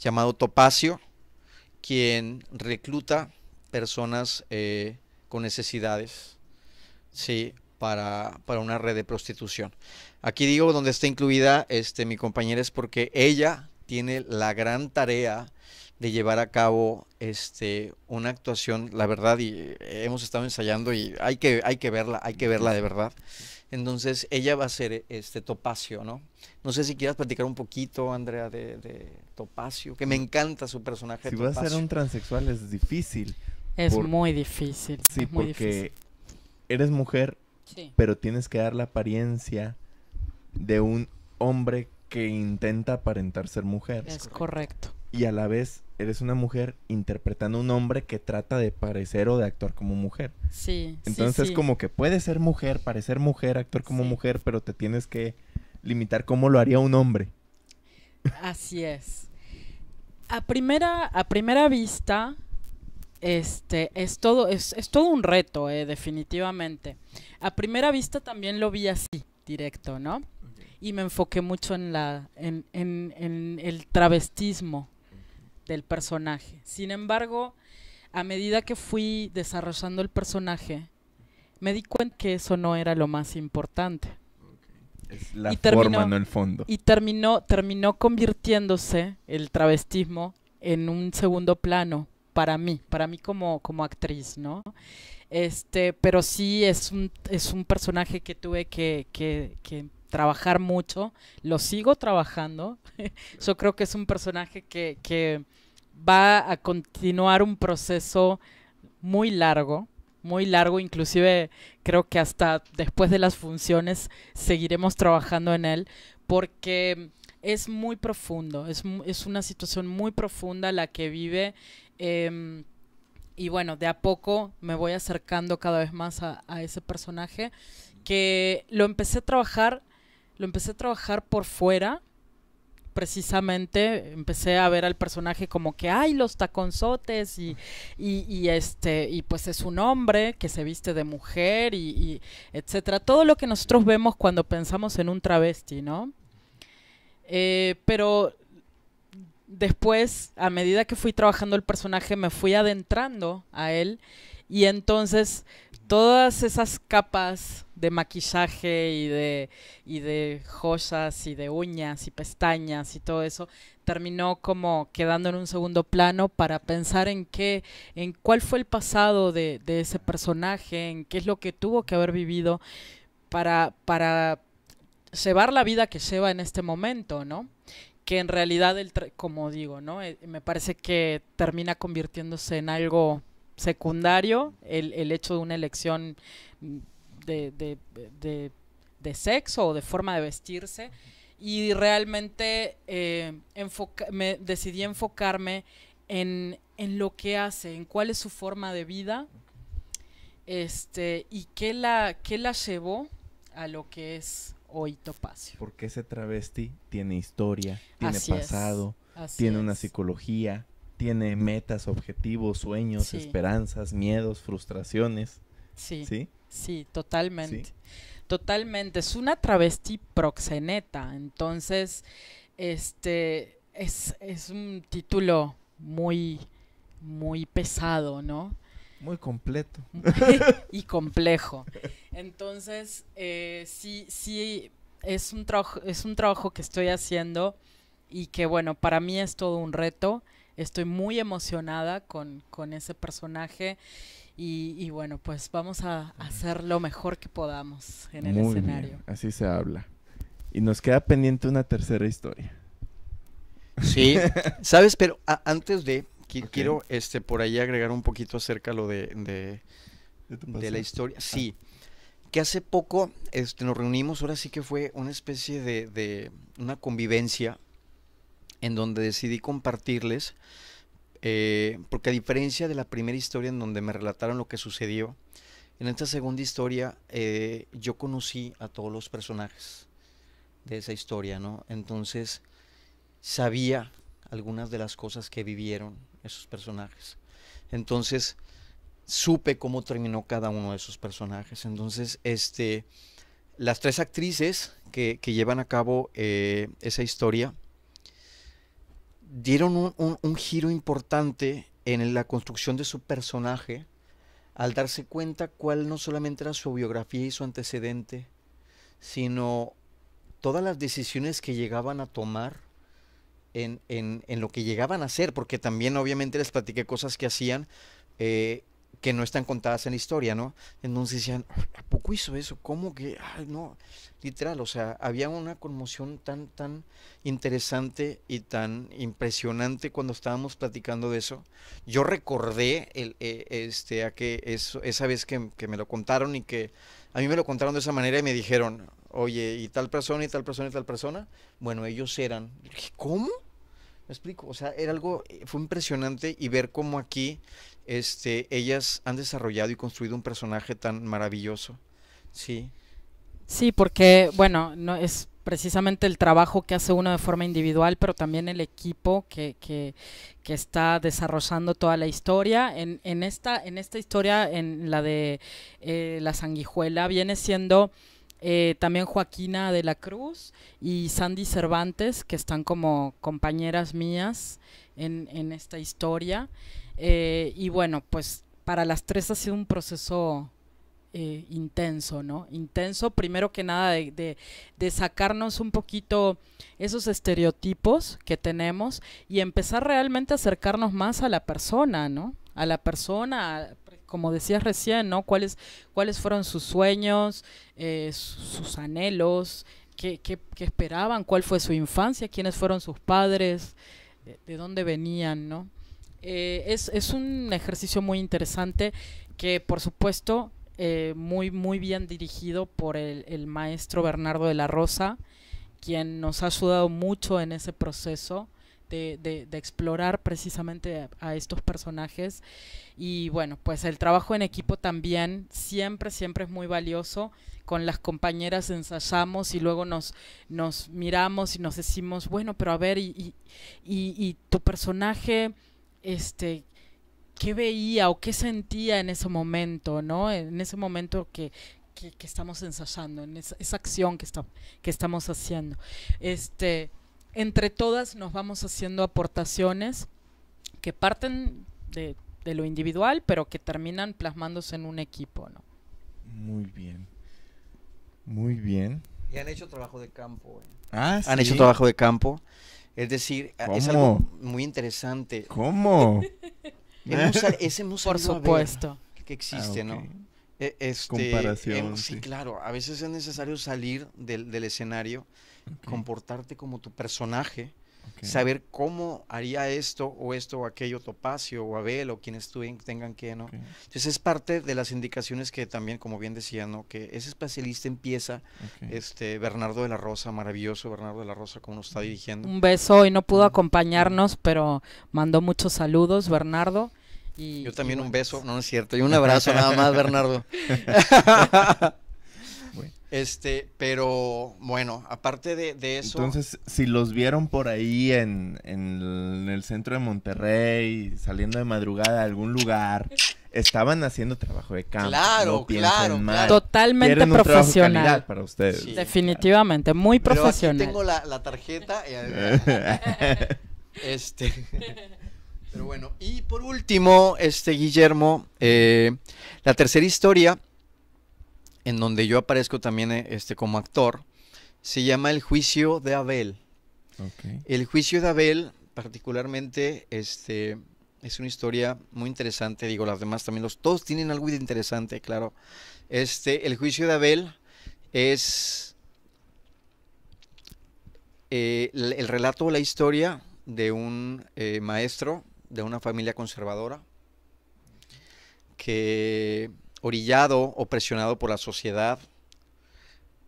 [SPEAKER 3] Llamado Topacio, quien recluta personas eh, con necesidades, ¿sí? Para, para una red de prostitución. Aquí digo donde está incluida este, mi compañera es porque ella tiene la gran tarea de llevar a cabo este una actuación, la verdad, y eh, hemos estado ensayando y hay que, hay que verla, hay que verla de verdad. Entonces, ella va a ser este Topacio, ¿no? No sé si quieras platicar un poquito, Andrea, de, Topacio, que me encanta su personaje. Si va a ser un transexual
[SPEAKER 1] es difícil. Es muy difícil. Sí, porque eres mujer, pero tienes que dar la apariencia de un hombre que intenta aparentar ser mujer. Es correcto. Y a la vez eres una mujer interpretando a un hombre que trata de parecer o de actuar como mujer. Sí. Entonces como que puedes ser mujer, parecer mujer, actuar como mujer, pero te tienes que limitar como lo haría un hombre.
[SPEAKER 2] Así es. A primera, a primera vista, este, es todo, es, todo un reto, eh, definitivamente. A primera vista también lo vi así, directo, ¿no? Y me enfoqué mucho en, la, en, en, el travestismo del personaje. Sin embargo, a medida que fui desarrollando el personaje, me di cuenta que eso no era lo más importante. la forma, no el fondo. Y terminó, terminó convirtiéndose el travestismo en un segundo plano para mí, para mí como, como actriz, ¿no? Este, pero sí es un, es un personaje que tuve que, trabajar mucho, lo sigo trabajando. Yo creo que es un personaje que, que va a continuar un proceso muy largo, muy largo, inclusive creo que hasta después de las funciones seguiremos trabajando en él, porque es muy profundo, es, una situación muy profunda la que vive. Em, y bueno, de a poco me voy acercando cada vez más a, ese personaje que lo empecé a trabajar, lo empecé a trabajar por fuera, precisamente empecé a ver al personaje como que hay los taconzotes y, este y pues es un hombre que se viste de mujer y, y etcétera todo lo que nosotros vemos cuando pensamos en un travesti no eh, pero después, a medida que fui trabajando el personaje, me fui adentrando a él y entonces todas esas capas de maquillaje y de, y de joyas y de uñas y pestañas y todo eso terminó como quedando en un segundo plano para pensar en qué, en cuál fue el pasado de, de ese personaje, en qué es lo que tuvo que haber vivido para, para llevar la vida que lleva en este momento, ¿no? Que en realidad, el como digo, ¿no? Eh, me parece que termina convirtiéndose en algo secundario el, el hecho de una elección mm, de, de, sexo o de forma de vestirse. Y realmente eh, me decidí enfocarme en, lo que hace, en cuál es su forma de vida este, y qué la, qué la llevó a lo que es hoy Porque
[SPEAKER 1] ese travesti tiene historia, tiene pasado, tiene una psicología, tiene metas, objetivos, sueños, esperanzas, miedos, frustraciones. Sí.
[SPEAKER 2] Sí, totalmente. Totalmente. Es una travesti proxeneta. Entonces, este es, es un título muy, muy pesado, ¿no? Muy completo. y complejo. Entonces, eh, sí, sí, es un, trabajo, es un trabajo que estoy haciendo y que, bueno, para mí es todo un reto. Estoy muy emocionada con, ese personaje y, bueno, pues vamos a hacer lo mejor que podamos en el escenario.
[SPEAKER 1] Así se habla. Y nos queda pendiente una tercera historia. Sí,
[SPEAKER 3] sabes, pero antes de, Quiero este, por ahí agregar un poquito acerca lo de, la historia. Sí, que hace poco este, nos reunimos, ahora sí que fue una especie de, una convivencia en donde decidí compartirles, eh, porque a diferencia de la primera historia en donde me relataron lo que sucedió, en esta segunda historia eh, yo conocí a todos los personajes de esa historia, ¿no? Entonces sabía algunas de las cosas que vivieron esos personajes. Entonces, supe cómo terminó cada uno de esos personajes. Entonces, este, las tres actrices que, llevan a cabo eh, esa historia dieron un, un giro importante en la construcción de su personaje al darse cuenta cuál no solamente era su biografía y su antecedente, sino todas las decisiones que llegaban a tomar en, en, en, lo que llegaban a hacer, porque también obviamente les platiqué cosas que hacían eh, que no están contadas en la historia, ¿no? Entonces decían, ¿a poco hizo eso? ¿Cómo que? Ay, no, literal, o sea, había una conmoción tan, tan interesante y tan impresionante cuando estábamos platicando de eso. Yo recordé el, eh, este, a que eso, esa vez que, que me lo contaron y que a mí me lo contaron de esa manera y me dijeron, oye, y tal persona, y tal persona, y tal persona. Bueno, ellos eran. ¿Cómo? Me explico. O sea, era algo, eh, fue impresionante y ver cómo aquí este, ellas han desarrollado y construido un personaje tan maravilloso. Sí.
[SPEAKER 2] Sí, porque, bueno, no es precisamente el trabajo que hace uno de forma individual, pero también el equipo que, está desarrollando toda la historia. En, esta, historia, en la de eh, La Sanguijuela, viene siendo... Eh, también Joaquina de la Cruz y Sandy Cervantes, que están como compañeras mías en, esta historia. Eh, y bueno, pues para las tres ha sido un proceso eh, intenso, ¿no? Intenso primero que nada de, sacarnos un poquito esos estereotipos que tenemos y empezar realmente a acercarnos más a la persona, ¿no? A la persona, como decías recién, ¿no? ¿Cuáles, cuáles fueron sus sueños, eh, sus anhelos, qué, esperaban, cuál fue su infancia, quiénes fueron sus padres, de, dónde venían, ¿no? Eh, es, un ejercicio muy interesante que por supuesto eh, muy, muy bien dirigido por el, maestro Bernardo de la Rosa, quien nos ha ayudado mucho en ese proceso de, explorar precisamente a, estos personajes. Y bueno, pues el trabajo en equipo también siempre, siempre es muy valioso. Con las compañeras ensayamos y luego nos, miramos y nos decimos, bueno, pero a ver, y, y tu personaje este, qué veía o qué sentía en ese momento, ¿no? En ese momento que, estamos ensayando, en esa, acción que, está, que estamos haciendo. Este, entre todas nos vamos haciendo aportaciones que parten de, lo individual, pero que terminan plasmándose en un equipo, ¿no?
[SPEAKER 1] Muy bien. Muy bien.
[SPEAKER 3] Y han hecho trabajo de campo. ¿eh? Ah, han hecho trabajo de campo. Es decir, es algo muy interesante.
[SPEAKER 1] ¿Cómo?
[SPEAKER 3] ¿Eh? ese músculo Por supuesto. que existe, ah, ¿no? E, este, Comparación. Em, sí, claro. A veces es necesario salir del, del escenario, comportarte como tu personaje Saber cómo haría esto o esto o aquello Topacio o Abel o quienes tengan que, ¿no? Entonces es parte de las indicaciones que también, como bien decía, ¿no? Que ese especialista empieza, este, Bernardo de la Rosa, maravilloso Bernardo de la Rosa, como nos está dirigiendo. Un beso,
[SPEAKER 2] y no pudo acompañarnos, pero mandó muchos saludos, Bernardo.
[SPEAKER 3] Y, Yo también un beso, no es cierto, y un abrazo nada más, Bernardo. Este, pero bueno, aparte de, eso. Entonces,
[SPEAKER 1] si los vieron por ahí en, en, el centro de Monterrey, saliendo de madrugada a algún lugar, estaban haciendo trabajo de campo. Claro, claro, Totalmente profesional. para ustedes.
[SPEAKER 2] Definitivamente, muy profesional. tengo la, la tarjeta. Eh, este.
[SPEAKER 3] Pero bueno, y por último, este Guillermo, eh, la tercera historia en donde yo aparezco también eh, este, como actor, se llama El Juicio de Abel. El Juicio de Abel, particularmente, este, es una historia muy interesante. Digo, las demás también, los, todos tienen algo de interesante, claro. Este, El Juicio de Abel es eh, el, relato o la historia de un eh, maestro de una familia conservadora que orillado o presionado por la sociedad,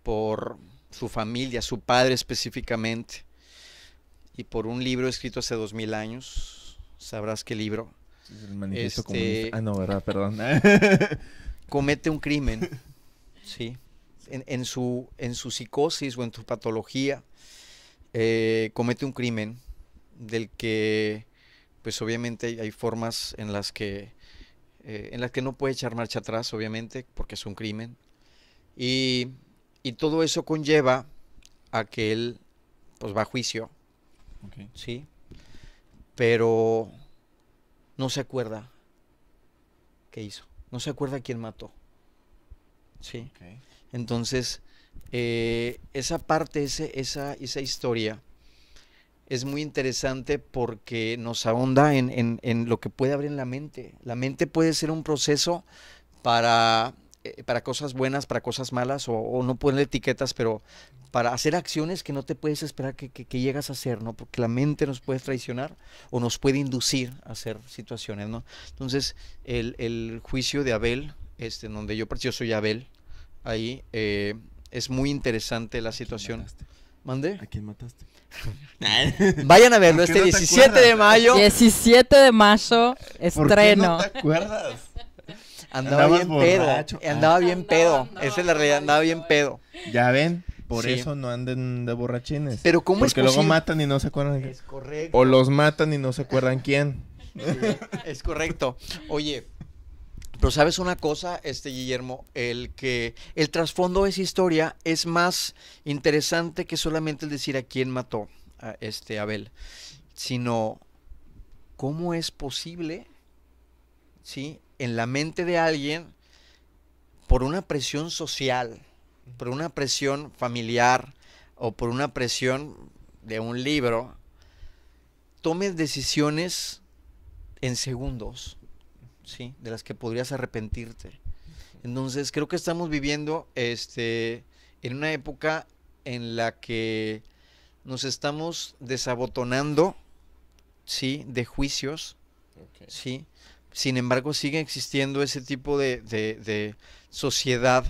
[SPEAKER 3] por su familia, su padre específicamente, y por un libro escrito hace dos mil años. Sabrás qué libro. El manifiesto este, Ah, no, ¿verdad? Perdón. comete un crimen, ¿sí? En, su, en su psicosis o en su patología, eh, comete un crimen del que, pues obviamente hay formas en las que eh, en las que no puede echar marcha atrás, obviamente, porque es un crimen. Y, todo eso conlleva a que él pues va a juicio, ¿sí? Pero no se acuerda qué hizo, no se acuerda quién mató, ¿sí? Entonces, eh, esa parte, ese, esa, esa historia es muy interesante porque nos ahonda en, lo que puede haber en la mente. La mente puede ser un proceso para, eh, para cosas buenas, para cosas malas, o, no ponerle etiquetas, pero para hacer acciones que no te puedes esperar que, que, llegas a hacer, ¿no? Porque la mente nos puede traicionar o nos puede inducir a hacer situaciones, ¿no? Entonces, el, juicio de Abel, este, donde yo, yo soy Abel, ahí eh, es muy interesante la situación. ¿Mandé? ¿A quién mataste? Vayan a verlo este 17 de mayo. 17
[SPEAKER 2] de mayo, estreno. te acuerdas?
[SPEAKER 3] Andaba bien pedo. Eh, andaba bien ah. pedo. Esa es la realidad, andaba bien pedo.
[SPEAKER 1] Ya ven, por eso no anden de borrachines. Pero ¿cómo Porque es luego matan y no se acuerdan. Es correcto. O los matan y no se acuerdan quién.
[SPEAKER 3] es correcto. Oye, pero sabes una cosa, este Guillermo, el que el trasfondo de esa historia es más interesante que solamente el decir a quién mató a este Abel, sino cómo es posible, ¿sí? En la mente de alguien, por una presión social, por una presión familiar o por una presión de un libro, tomes decisiones en segundos de las que podrías arrepentirte. Entonces, creo que estamos viviendo este, en una época en la que nos estamos desabotonando, ¿sí? De juicios, ¿sí? Sin embargo, sigue existiendo ese tipo de, sociedad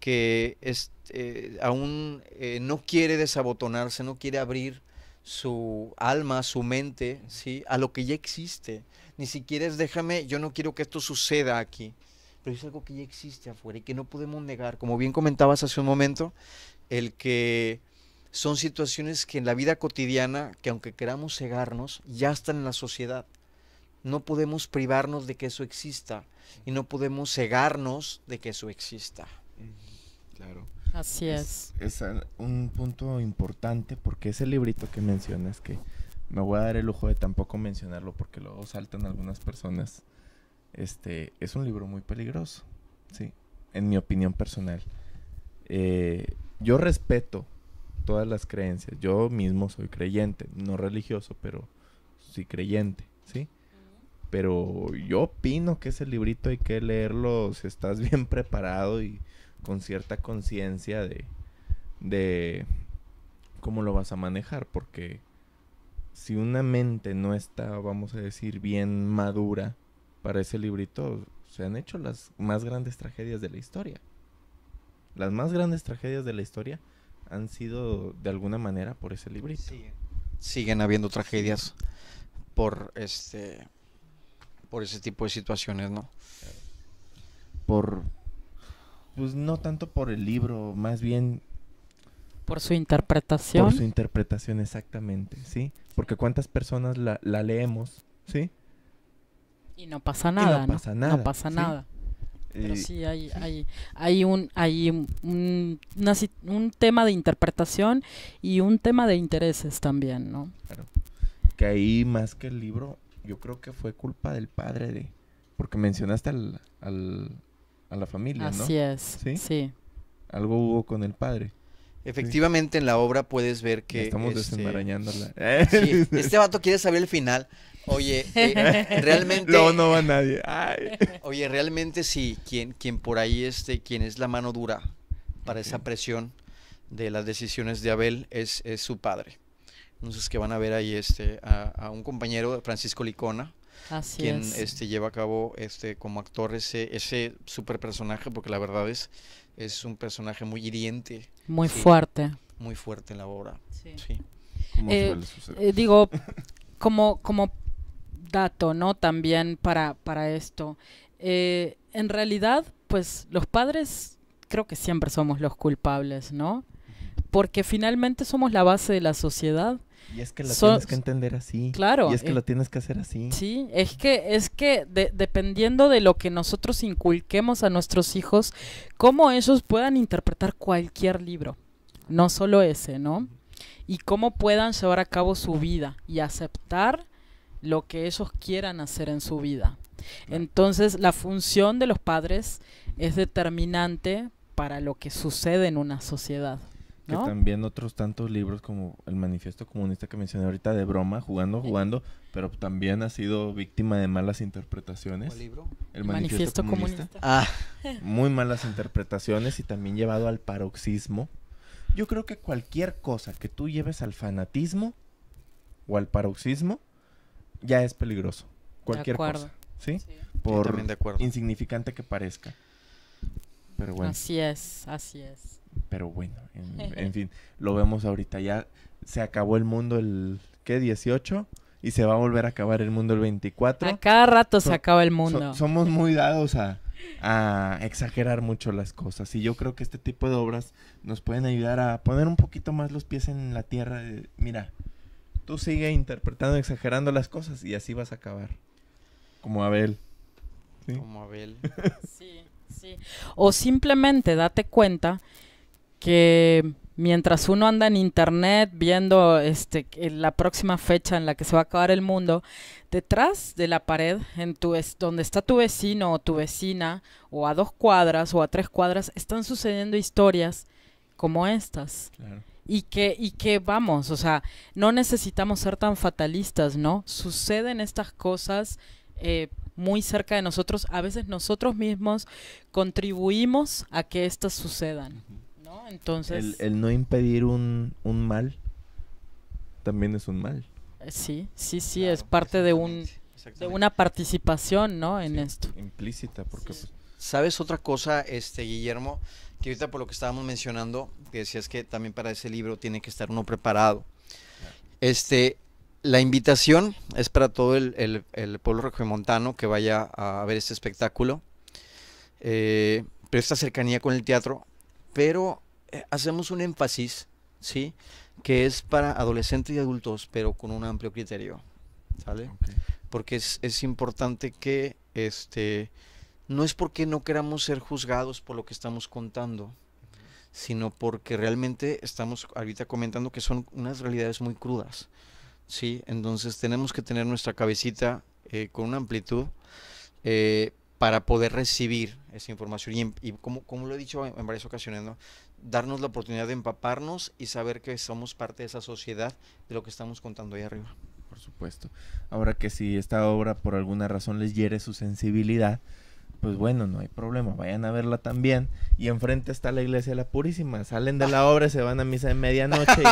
[SPEAKER 3] que es, este, aún eh, no quiere desabotonarse, no quiere abrir su alma, su mente, ¿sí? A lo que ya existe ni siquiera es déjame, yo no quiero que esto suceda aquí. Pero es algo que ya existe afuera y que no podemos negar. Como bien comentabas hace un momento, el que son situaciones que en la vida cotidiana, que aunque queramos cegarnos, ya están en la sociedad. No podemos privarnos de que eso exista y no podemos cegarnos de que eso exista. Claro.
[SPEAKER 2] Así es.
[SPEAKER 1] Es, es eh, un punto importante porque ese librito que mencionas que me voy a dar el lujo de tampoco mencionarlo porque luego saltan algunas personas. Este, es un libro muy peligroso, sí, en mi opinión personal. Eh, yo respeto todas las creencias. Yo mismo soy creyente, no religioso, pero sí creyente, ¿sí? Pero yo opino que ese librito hay que leerlo si estás bien preparado y con cierta conciencia de, de cómo lo vas a manejar, porque si una mente no está, vamos a decir, bien madura para ese librito, se han hecho las más grandes tragedias de la historia. Las más grandes tragedias de la historia han sido de alguna manera por ese librito. Sí. Siguen
[SPEAKER 3] habiendo tragedias por este por ese tipo de situaciones,
[SPEAKER 1] ¿no? Por pues no tanto por el libro, más bien
[SPEAKER 2] por su interpretación. Por
[SPEAKER 1] su interpretación, exactamente, ¿sí? Porque cuántas personas la, la leemos, ¿sí?
[SPEAKER 2] Y no pasa nada. no, pasa nada. No, pasa nada. Pero eh, sí, hay, hay, hay, un, hay un, tema de interpretación y un tema de intereses también, ¿no?
[SPEAKER 1] Claro. Que ahí más que el libro, yo creo que fue culpa del padre de... Porque mencionaste al, al, a la familia, ¿no? Así es,
[SPEAKER 2] ¿Sí? sí.
[SPEAKER 1] Algo hubo con el padre.
[SPEAKER 3] Efectivamente, en la obra puedes ver que. Estamos este... desenmarañándola. este vato quiere saber el final. Oye, eh, realmente. No, no va nadie. Oye, realmente sí, quien, quien por ahí, este, quien es la mano dura para esa presión de las decisiones de Abel es, su padre. Entonces, que van a ver ahí este, a, un compañero, Francisco Licona. quien este, lleva a cabo este, como actor ese, ese super personaje, porque la verdad es es un personaje muy hiriente. Muy fuerte. Muy fuerte en la obra. Sí. Eh,
[SPEAKER 2] eh, digo, como, como dato, ¿no? También para, esto. Eh, en realidad, pues los padres creo que siempre somos los culpables, ¿no? Porque finalmente somos la base de la sociedad y es que lo tienes que entender así. Claro. Y es que eh, lo tienes que hacer así. Sí, es que, es que dependiendo de lo que nosotros inculquemos a nuestros hijos, cómo ellos puedan interpretar cualquier libro, no solo ese, ¿no? Y cómo puedan llevar a cabo su vida y aceptar lo que ellos quieran hacer en su vida. Entonces, la función de los padres es determinante para lo que sucede en una sociedad. Que
[SPEAKER 1] también otros tantos libros como el Manifiesto Comunista que mencioné ahorita de broma, jugando, jugando, pero también ha sido víctima de malas interpretaciones. El, Manifiesto, Comunista. Ah, muy malas interpretaciones y también llevado al paroxismo. Yo creo que cualquier cosa que tú lleves al fanatismo o al paroxismo ya es peligroso. Cualquier cosa. ¿Sí? Por insignificante que parezca. Pero bueno.
[SPEAKER 2] Así es, así es.
[SPEAKER 1] Pero bueno, en, fin, lo vemos ahorita. Ya se acabó el mundo el, ¿qué? 18 y se va a volver a acabar el mundo el 24. A cada rato se acaba el mundo. somos muy dados a, exagerar mucho las cosas y yo creo que este tipo de obras nos pueden ayudar a poner un poquito más los pies en la tierra. Eh, mira, tú sigue interpretando, exagerando las cosas y así vas a acabar. Como Abel.
[SPEAKER 2] Como Abel. sí, sí. O simplemente date cuenta que mientras uno anda en internet viendo este la próxima fecha en la que se va a acabar el mundo, detrás de la pared, en tu es, donde está tu vecino o tu vecina, o a dos cuadras o a tres cuadras, están sucediendo historias como estas. Y que, y que vamos, o sea, no necesitamos ser tan fatalistas, ¿no? Suceden estas cosas eh, muy cerca de nosotros, a veces nosotros mismos contribuimos a que estas sucedan. Entonces...
[SPEAKER 1] El, no impedir un, mal también es un mal.
[SPEAKER 2] Eh, sí, sí, sí, es parte de un una participación, ¿no? En esto.
[SPEAKER 1] Implícita, porque... Pues
[SPEAKER 3] ¿Sabes otra cosa, este Guillermo? Que ahorita por lo que estábamos mencionando, que decías que también para ese libro tiene que estar uno preparado. Este, la invitación es para todo el, el, pueblo montano que vaya a ver este espectáculo. Eh, pero esta cercanía con el teatro, pero eh, hacemos un énfasis, ¿sí? Que es para adolescentes y adultos, pero con un amplio criterio, ¿sale? Porque es, importante que, este, no es porque no queramos ser juzgados por lo que estamos contando, sino porque realmente estamos ahorita comentando que son unas realidades muy crudas, ¿sí? Entonces tenemos que tener nuestra cabecita eh, con una amplitud eh, para poder recibir esa información. Y, como, como, lo he dicho en varias ocasiones, ¿no? darnos la oportunidad de empaparnos y saber que somos parte de esa sociedad de lo que estamos contando ahí
[SPEAKER 1] arriba. Por supuesto. Ahora que si esta obra por alguna razón les hiere su sensibilidad, pues bueno, no hay problema, vayan a verla también. Y enfrente está la iglesia de la Purísima. Salen de la obra, se van a misa de medianoche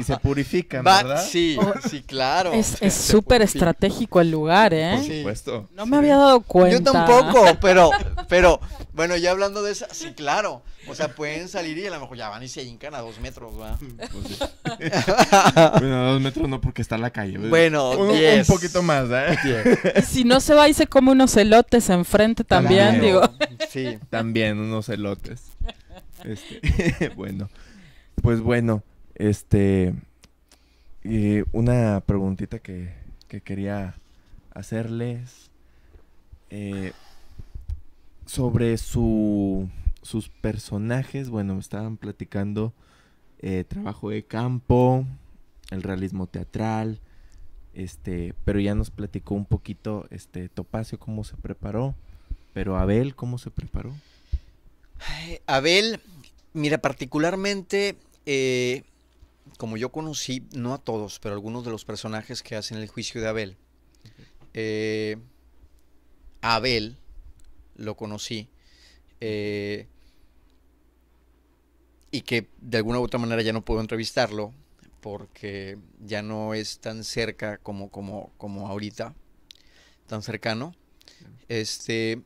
[SPEAKER 1] y, se purifican, ¿verdad? sí, oh, sí, claro. Es súper estratégico
[SPEAKER 2] el lugar, ¿eh? Por supuesto. No me había dado cuenta. Yo tampoco, pero, pero,
[SPEAKER 3] bueno, ya hablando de esa, sí, claro. O sea, pueden salir y a lo mejor ya van y se hincan a dos metros, ¿verdad? Pues
[SPEAKER 1] bueno, a dos metros no, porque está la calle. Bueno, un, un poquito más, ¿eh?
[SPEAKER 2] Si no se va y se come unos elotes enfrente también, digo. Sí,
[SPEAKER 1] también unos elotes. Este, bueno, pues bueno, este, eh, una preguntita que, quería hacerles eh, sobre su, sus personajes. Bueno, me estaban platicando eh, trabajo de campo, el realismo teatral, este, pero ya nos platicó un poquito, este, Topacio, cómo se preparó. Pero Abel, ¿cómo se preparó?
[SPEAKER 3] Abel, mira, particularmente, eh, como yo conocí, no a todos, pero algunos de los personajes que hacen el juicio de Abel. Eh, Abel lo conocí. Eh, y que de alguna u otra manera ya no puedo entrevistarlo porque ya no es tan cerca como, como, como ahorita, tan cercano. Este,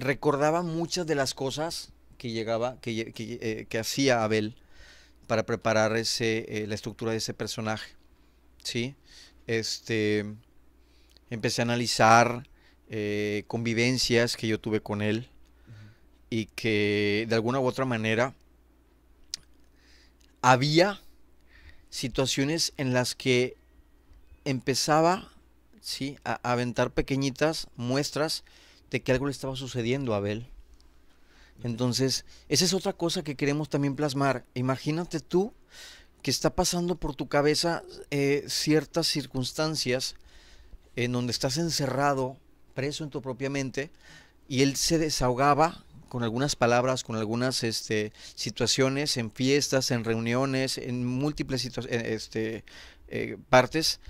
[SPEAKER 3] recordaba muchas de las cosas que llegaba, que, eh, hacía Abel para preparar ese, eh, la estructura de ese personaje. ¿Sí? Este, empecé a analizar eh, convivencias que yo tuve con él y que de alguna u otra manera había situaciones en las que empezaba ¿sí? a aventar pequeñitas muestras de que algo le estaba sucediendo a Abel. Entonces, esa es otra cosa que queremos también plasmar. Imagínate tú que está pasando por tu cabeza eh, ciertas circunstancias en donde estás encerrado, preso en tu propia mente, y él se desahogaba con algunas palabras, con algunas este, situaciones, en fiestas, en reuniones, en múltiples eh, este, eh, partes,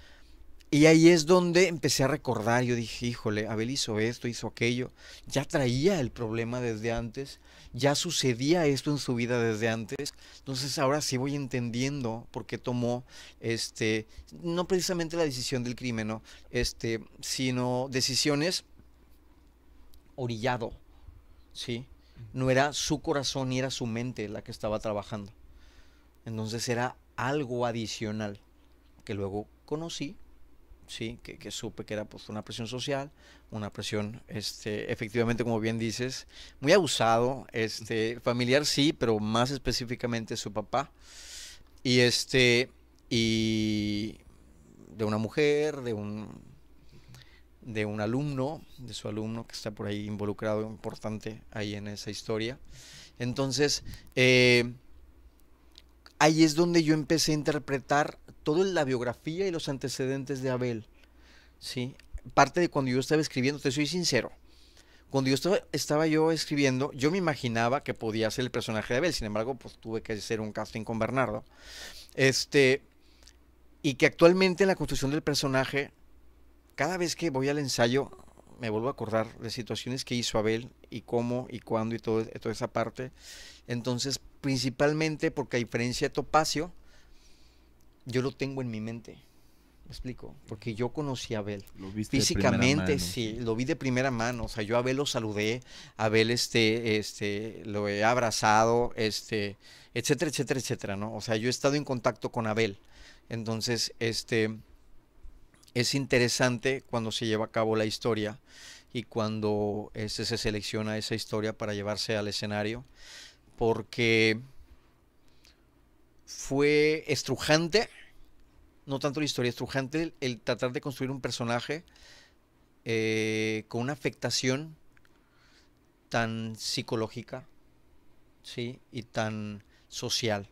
[SPEAKER 3] y ahí es donde empecé a recordar, yo dije, híjole, Abel hizo esto, hizo aquello, ya traía el problema desde antes, ya sucedía esto en su vida desde antes, entonces ahora sí voy entendiendo por qué tomó, este, no precisamente la decisión del crimen, ¿no? este, sino decisiones orillado, ¿sí? No era su corazón ni era su mente la que estaba trabajando. Entonces era algo adicional que luego conocí ¿sí? Que, supe que era pues, una presión social, una presión, este, efectivamente, como bien dices, muy abusado, este, familiar sí, pero más específicamente su papá. Y este, y de una mujer, de un, de un alumno, de su alumno que está por ahí involucrado, importante ahí en esa historia. Entonces, eh, ahí es donde yo empecé a interpretar toda la biografía y los antecedentes de Abel. ¿sí? Parte de cuando yo estaba escribiendo, te soy sincero. Cuando yo estaba, yo escribiendo, yo me imaginaba que podía ser el personaje de Abel, sin embargo, pues tuve que hacer un casting con Bernardo. Este, y que actualmente en la construcción del personaje, cada vez que voy al ensayo, me vuelvo a acordar de situaciones que hizo Abel y cómo y cuándo y todo, toda esa parte. Entonces, principalmente porque a diferencia de Topacio, yo lo tengo en mi mente. ¿Me explico? Porque yo conocí a Abel. Lo Físicamente, sí, lo vi de primera mano. O sea, yo a Abel lo saludé, a Abel este, este, lo he abrazado, este, etcétera, etcétera, etcétera, ¿no? O sea, yo he estado en contacto con Abel. Entonces, este, es interesante cuando se lleva a cabo la historia y cuando este, se selecciona esa historia para llevarse al escenario porque fue estrujante, no tanto la historia, estrujante el, tratar de construir un personaje eh, con una afectación tan psicológica, ¿sí? Y tan social.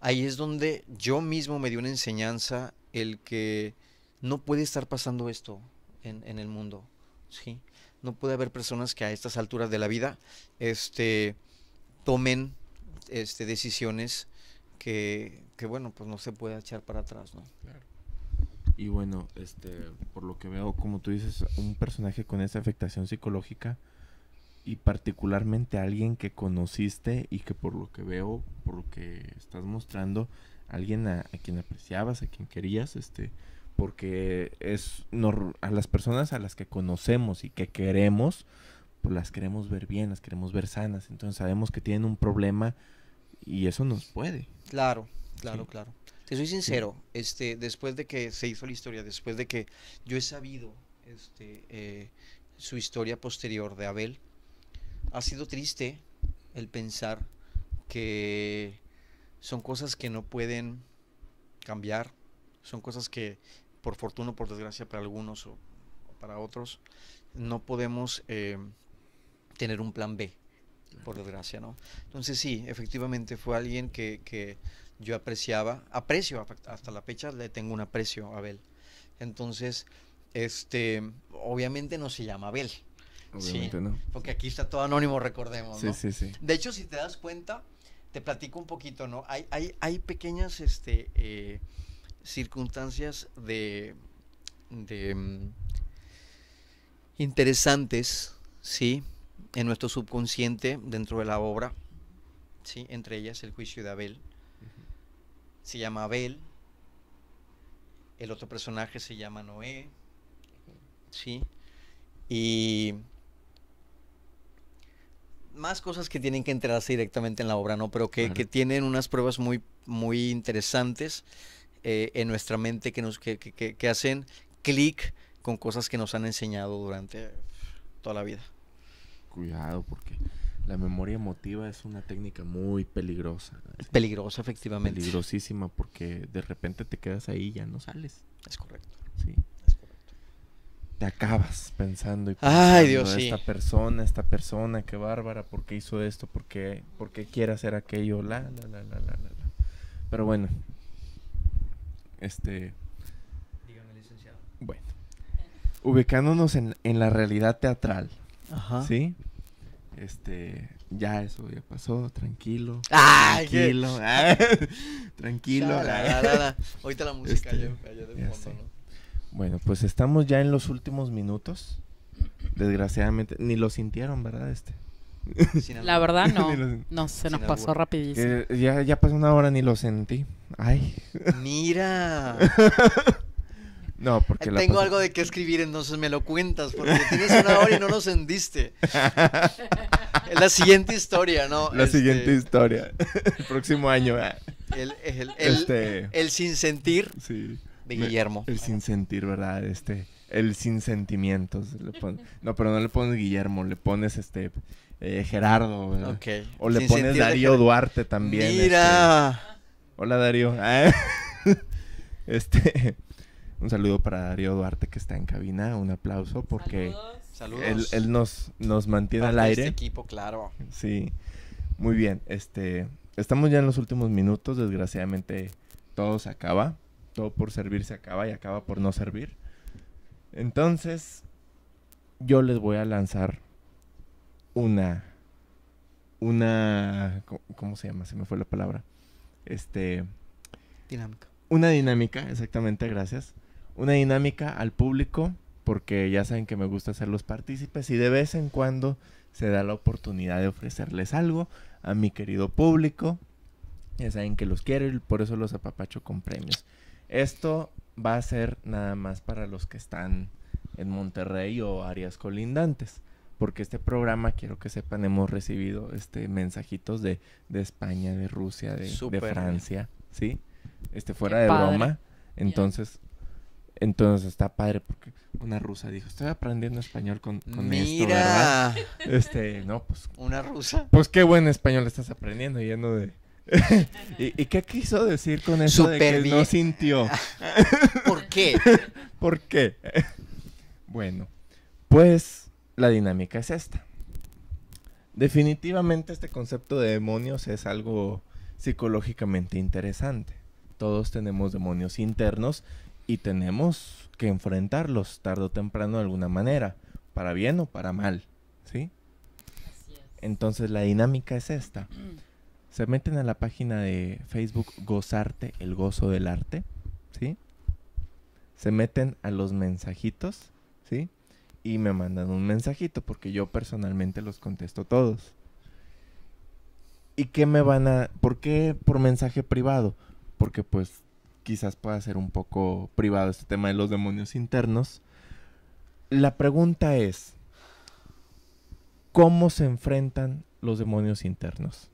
[SPEAKER 3] Ahí es donde yo mismo me di una enseñanza el que no puede estar pasando esto en, el mundo, ¿sí? No puede haber personas que a estas alturas de la vida, este, tomen este, decisiones que, que, bueno, pues no se puede echar para atrás, ¿no?
[SPEAKER 1] Y bueno, este, por lo que veo, como tú dices, un personaje con esa afectación psicológica y particularmente alguien que conociste y que por lo que veo, por lo que estás mostrando, alguien a, quien apreciabas, a quien querías, este, porque es a las personas a las que conocemos y que queremos, pues, las queremos ver bien, las queremos ver sanas. Entonces sabemos que tienen un problema y eso nos puede.
[SPEAKER 3] Claro, claro, claro. Te soy sincero, este, después de que se hizo la historia, después de que yo he sabido este, eh, su historia posterior de Abel, ha sido triste el pensar que son cosas que no pueden cambiar, son cosas que por fortuna o por desgracia para algunos o para otros, no podemos eh, tener un plan B, por desgracia, ¿no? Entonces sí, efectivamente fue alguien que, yo apreciaba, aprecio, hasta la fecha le tengo un aprecio a Abel. Entonces, este, obviamente no se llama Abel. Obviamente no. Porque aquí está todo anónimo, recordemos. Sí, sí, sí. De hecho, si te das cuenta, te platico un poquito, ¿no? Hay, hay, pequeñas este, eh, circunstancias de, mm, interesantes, ¿sí? en nuestro subconsciente dentro de la obra, ¿sí? entre ellas el juicio de Abel. Se llama Abel, el otro personaje se llama Noé, ¿sí? Y más cosas que tienen que enterarse directamente en la obra, ¿no? Pero que, tienen unas pruebas muy, muy interesantes eh, en nuestra mente que, nos, que, que, que hacen clic con cosas que nos han enseñado durante toda la vida
[SPEAKER 1] cuidado porque la memoria emotiva es una técnica muy peligrosa. Peligrosa, efectivamente. Peligrosísima porque de repente te quedas ahí y ya no sales. Es correcto. Sí. Es correcto. Te acabas pensando y Ay, Dios, esta persona, esta persona, qué bárbara, ¿por qué hizo esto? ¿Por qué, por quiere hacer aquello? La, la, la, la, la, la. Pero bueno. Este. Dígame, licenciado. Bueno. Ubicándonos en, en la realidad teatral. Ajá. ¿Sí? Este, ya eso ya pasó, tranquilo. Ah, tranquilo, ah, tranquilo. Ahorita la música este, ya, de fondo, ¿no? Bueno, pues estamos ya en los últimos minutos. Desgraciadamente, ni lo sintieron, ¿verdad? Este. La verdad
[SPEAKER 2] no. no,
[SPEAKER 3] se nos pasó rapidísimo.
[SPEAKER 1] Eh, ya, ya pasó una hora, ni lo sentí. Ay. Mira. No, porque la... Tengo algo
[SPEAKER 3] de qué escribir, entonces me lo cuentas, porque tienes una hora y no nos sentiste. la siguiente historia, ¿no? La este, siguiente
[SPEAKER 1] historia. El próximo año. ¿eh? El, este... el, sin sentir sí. de Guillermo. El sin sentir, ¿verdad? Este, el sin sentimientos. No, pero no le pones Guillermo, le pones este eh, Gerardo. O le pones Darío Duarte también. Este. Mira. Hola Darío. Ah. este. Un saludo para Darío Duarte que está en cabina, un aplauso porque Él, nos, nos mantiene al aire. Este equipo, claro. Sí, muy bien. Este, estamos ya en los últimos minutos, desgraciadamente todo se acaba, todo por servir se acaba y acaba por no servir. Entonces, yo les voy a lanzar una, una, ¿cómo se llama? Se me fue la palabra. Este. Dinámica. Una dinámica, exactamente, gracias una dinámica al público, porque ya saben que me gusta los partícipes y de vez en cuando se da la oportunidad de ofrecerles algo a mi querido público. Ya saben que los quiero y por eso los apapacho con premios. Esto va a ser nada más para los que están en Monterrey o áreas colindantes. Porque este programa, quiero que sepan, hemos recibido este mensajitos de, España, de Rusia, de, Francia, ¿sí? Este, fuera de Roma, Entonces, entonces está padre porque una rusa dijo, estoy aprendiendo español con, Mira. esto, ¿verdad? Este, no, pues... Una rusa. Pues qué buen español estás aprendiendo, lleno de... ¿Y, qué quiso decir con eso de que no sintió? ¿Por qué? ¿Por qué? bueno, pues la dinámica es esta. Definitivamente este concepto de demonios es algo psicológicamente interesante. Todos tenemos demonios internos y tenemos que enfrentarlos tarde o temprano de alguna manera, para bien o para mal, ¿sí? Entonces la dinámica es esta. Se meten a la página de Facebook Gozarte, el gozo del arte, ¿sí? Se meten a los mensajitos, ¿sí? Y me mandan un mensajito porque yo personalmente los contesto todos. ¿Y qué me van a...? ¿Por qué por mensaje privado? Porque pues quizás pueda ser un poco privado este tema de los demonios internos. La pregunta es, ¿cómo se enfrentan los demonios internos?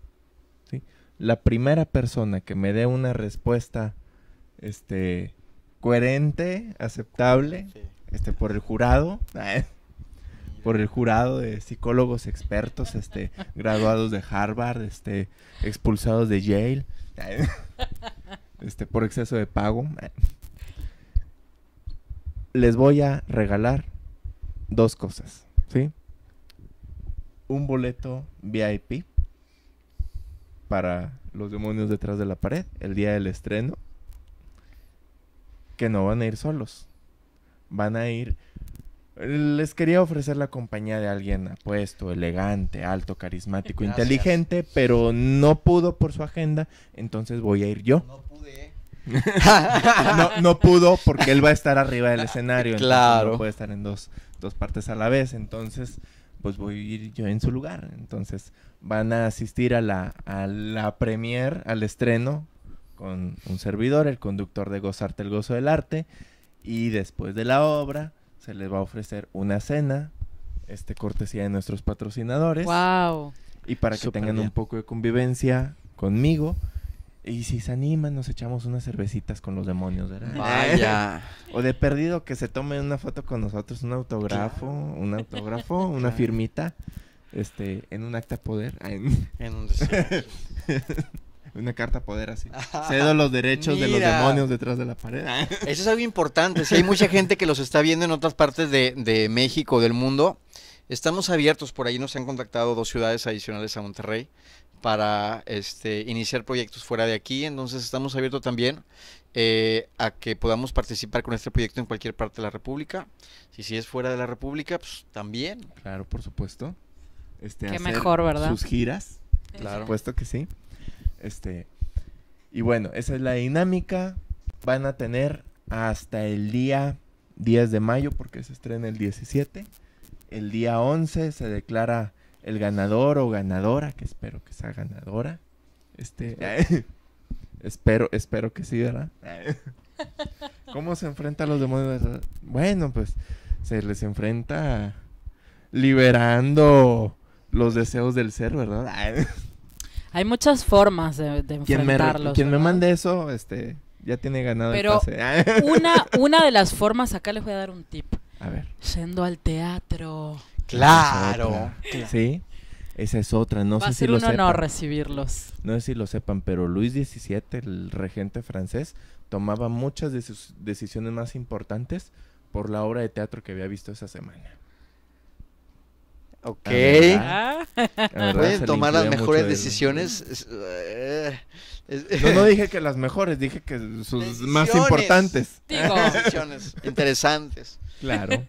[SPEAKER 1] La primera persona que me dé una respuesta este, coherente, aceptable, este, por el jurado, por el jurado de psicólogos expertos, este, graduados de Harvard, este, expulsados de Yale. este, por exceso de pago, eh, les voy a regalar dos cosas, ¿sí? Un boleto VIP para los demonios detrás de la pared el día del estreno, que no van a ir solos, van a ir les quería ofrecer la compañía de alguien apuesto, elegante, alto, carismático, inteligente, pero no pudo por su agenda, entonces voy a ir yo. No pude. no, pudo porque él va a estar arriba del escenario. Claro. No puede estar en dos, partes a la vez, entonces pues voy a ir yo en su lugar. Entonces van a asistir a la, a la premier, al estreno, con un servidor, el conductor de Gozarte el Gozo del Arte, y después de la obra se les va a ofrecer una cena, este cortesía de nuestros patrocinadores. ¡Wow! Y para que tengan un poco de convivencia conmigo. Y si se animan, nos echamos unas cervecitas con los demonios, ¿verdad? Vaya. o de perdido que se tome una foto con nosotros, un autógrafo, un autógrafo, una firmita, este, en un acta poder. En, Una carta poder así. Cedo los derechos de los demonios detrás de la pared.
[SPEAKER 3] Eso es algo importante. Si hay mucha gente que los está viendo en otras partes de, México, del mundo, estamos abiertos. Por ahí nos han contactado dos ciudades adicionales a Monterrey para este, iniciar proyectos fuera de aquí. Entonces estamos abiertos también eh, a que podamos participar con este proyecto en cualquier parte de la República. Si, si es fuera de la República, pues
[SPEAKER 1] también. Claro, por supuesto. Este, Qué mejor, ¿verdad? Sus giras. Claro. Por supuesto que sí. Este, y bueno, esa es la dinámica. Van a tener hasta el día 10 de mayo, porque se estrena el 17. El día 11 se declara el ganador o ganadora, que espero que sea ganadora. Este, espero, espero que sí, ¿verdad? ¿Cómo se enfrenta a los demonios? Bueno, pues se les enfrenta liberando los deseos del ser, ¿verdad?
[SPEAKER 2] Hay muchas formas de, enfrentarlos. Quien
[SPEAKER 1] me, mande eso, este, ya tiene ganado Pero una,
[SPEAKER 2] una de las formas, acá les voy a dar un tip. A ver. Yendo al teatro. Claro. Sí.
[SPEAKER 1] Esa es otra, no sé si lo sepan. recibirlos. No sé si lo sepan, pero Luis XVII, el regente francés, tomaba muchas de sus decisiones más importantes por la obra de teatro que había visto esa semana. Ok. Ah. Pueden tomar las mejores decisiones. Yo eh, no dije que las mejores, dije que sus más importantes. Decisiones interesantes. Claro.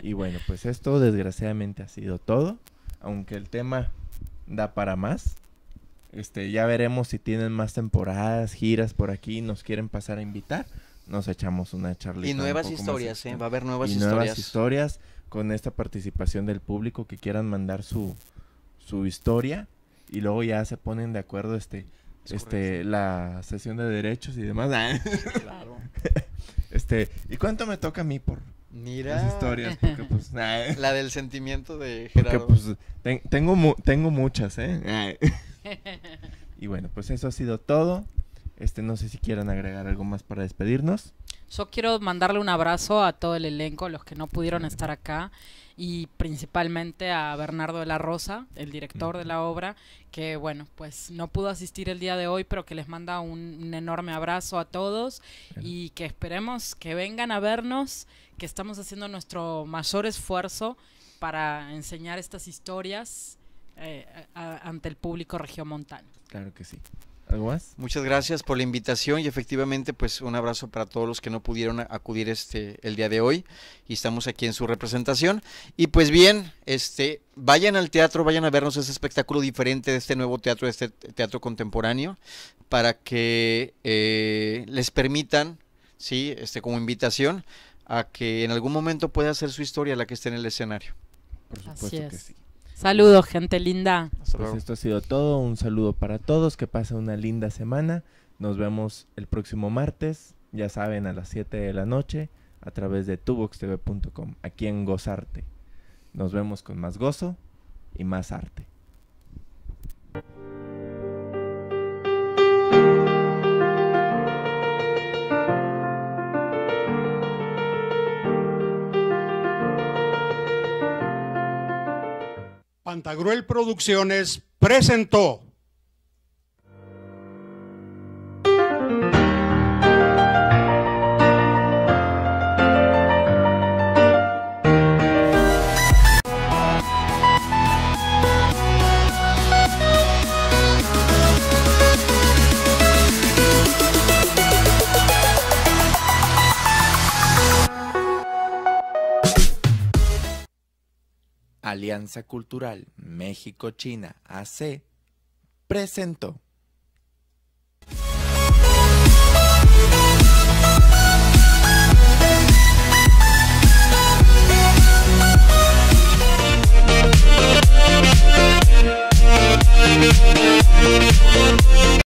[SPEAKER 1] Y bueno, pues esto desgraciadamente ha sido todo. Aunque el tema da para más. Este, ya veremos si tienen más temporadas, giras por aquí, nos quieren pasar a invitar. Nos echamos una charla. Y nuevas historias, ¿eh? Va a haber nuevas historias. Nuevas historias con esta participación del público que quieran mandar su, su historia y luego ya se ponen de acuerdo este, este la sesión de derechos y demás. Claro. este, ¿y cuánto me toca a mí por Mira. Las historias, pues, La
[SPEAKER 3] del sentimiento de Gerardo. pues
[SPEAKER 1] tengo, tengo muchas, ¿eh? y bueno, pues eso ha sido todo. Este, no sé si quieran agregar algo más para despedirnos.
[SPEAKER 2] Yo quiero mandarle un abrazo a todo el elenco, a los que no pudieron estar acá, y principalmente a Bernardo de la Rosa, el director de la obra, que bueno, pues no pudo asistir el día de hoy, pero que les manda un, enorme abrazo a todos y que esperemos que vengan a vernos, que estamos haciendo nuestro mayor esfuerzo para enseñar estas historias eh, ante el público regiomontano.
[SPEAKER 3] Claro que sí. Muchas gracias por la invitación y efectivamente pues un abrazo para todos los que no pudieron acudir este el día de hoy y estamos aquí en su representación y pues bien, este vayan al teatro, vayan a vernos ese espectáculo diferente de este nuevo teatro, de este teatro contemporáneo para que eh, les permitan, sí, este como invitación a que en algún momento pueda hacer su historia la que esté en el escenario.
[SPEAKER 2] Saludos, gente linda. Pues esto
[SPEAKER 1] ha sido todo. Un saludo para todos. Que pasen una linda semana. Nos vemos el próximo martes, ya saben, a las 7 de la noche, a través de tuboxtv.com, aquí en Gozarte. Nos vemos con más gozo y más arte.
[SPEAKER 3] Pantagruel Producciones presentó.
[SPEAKER 1] Alianza Cultural México-China AC presentó.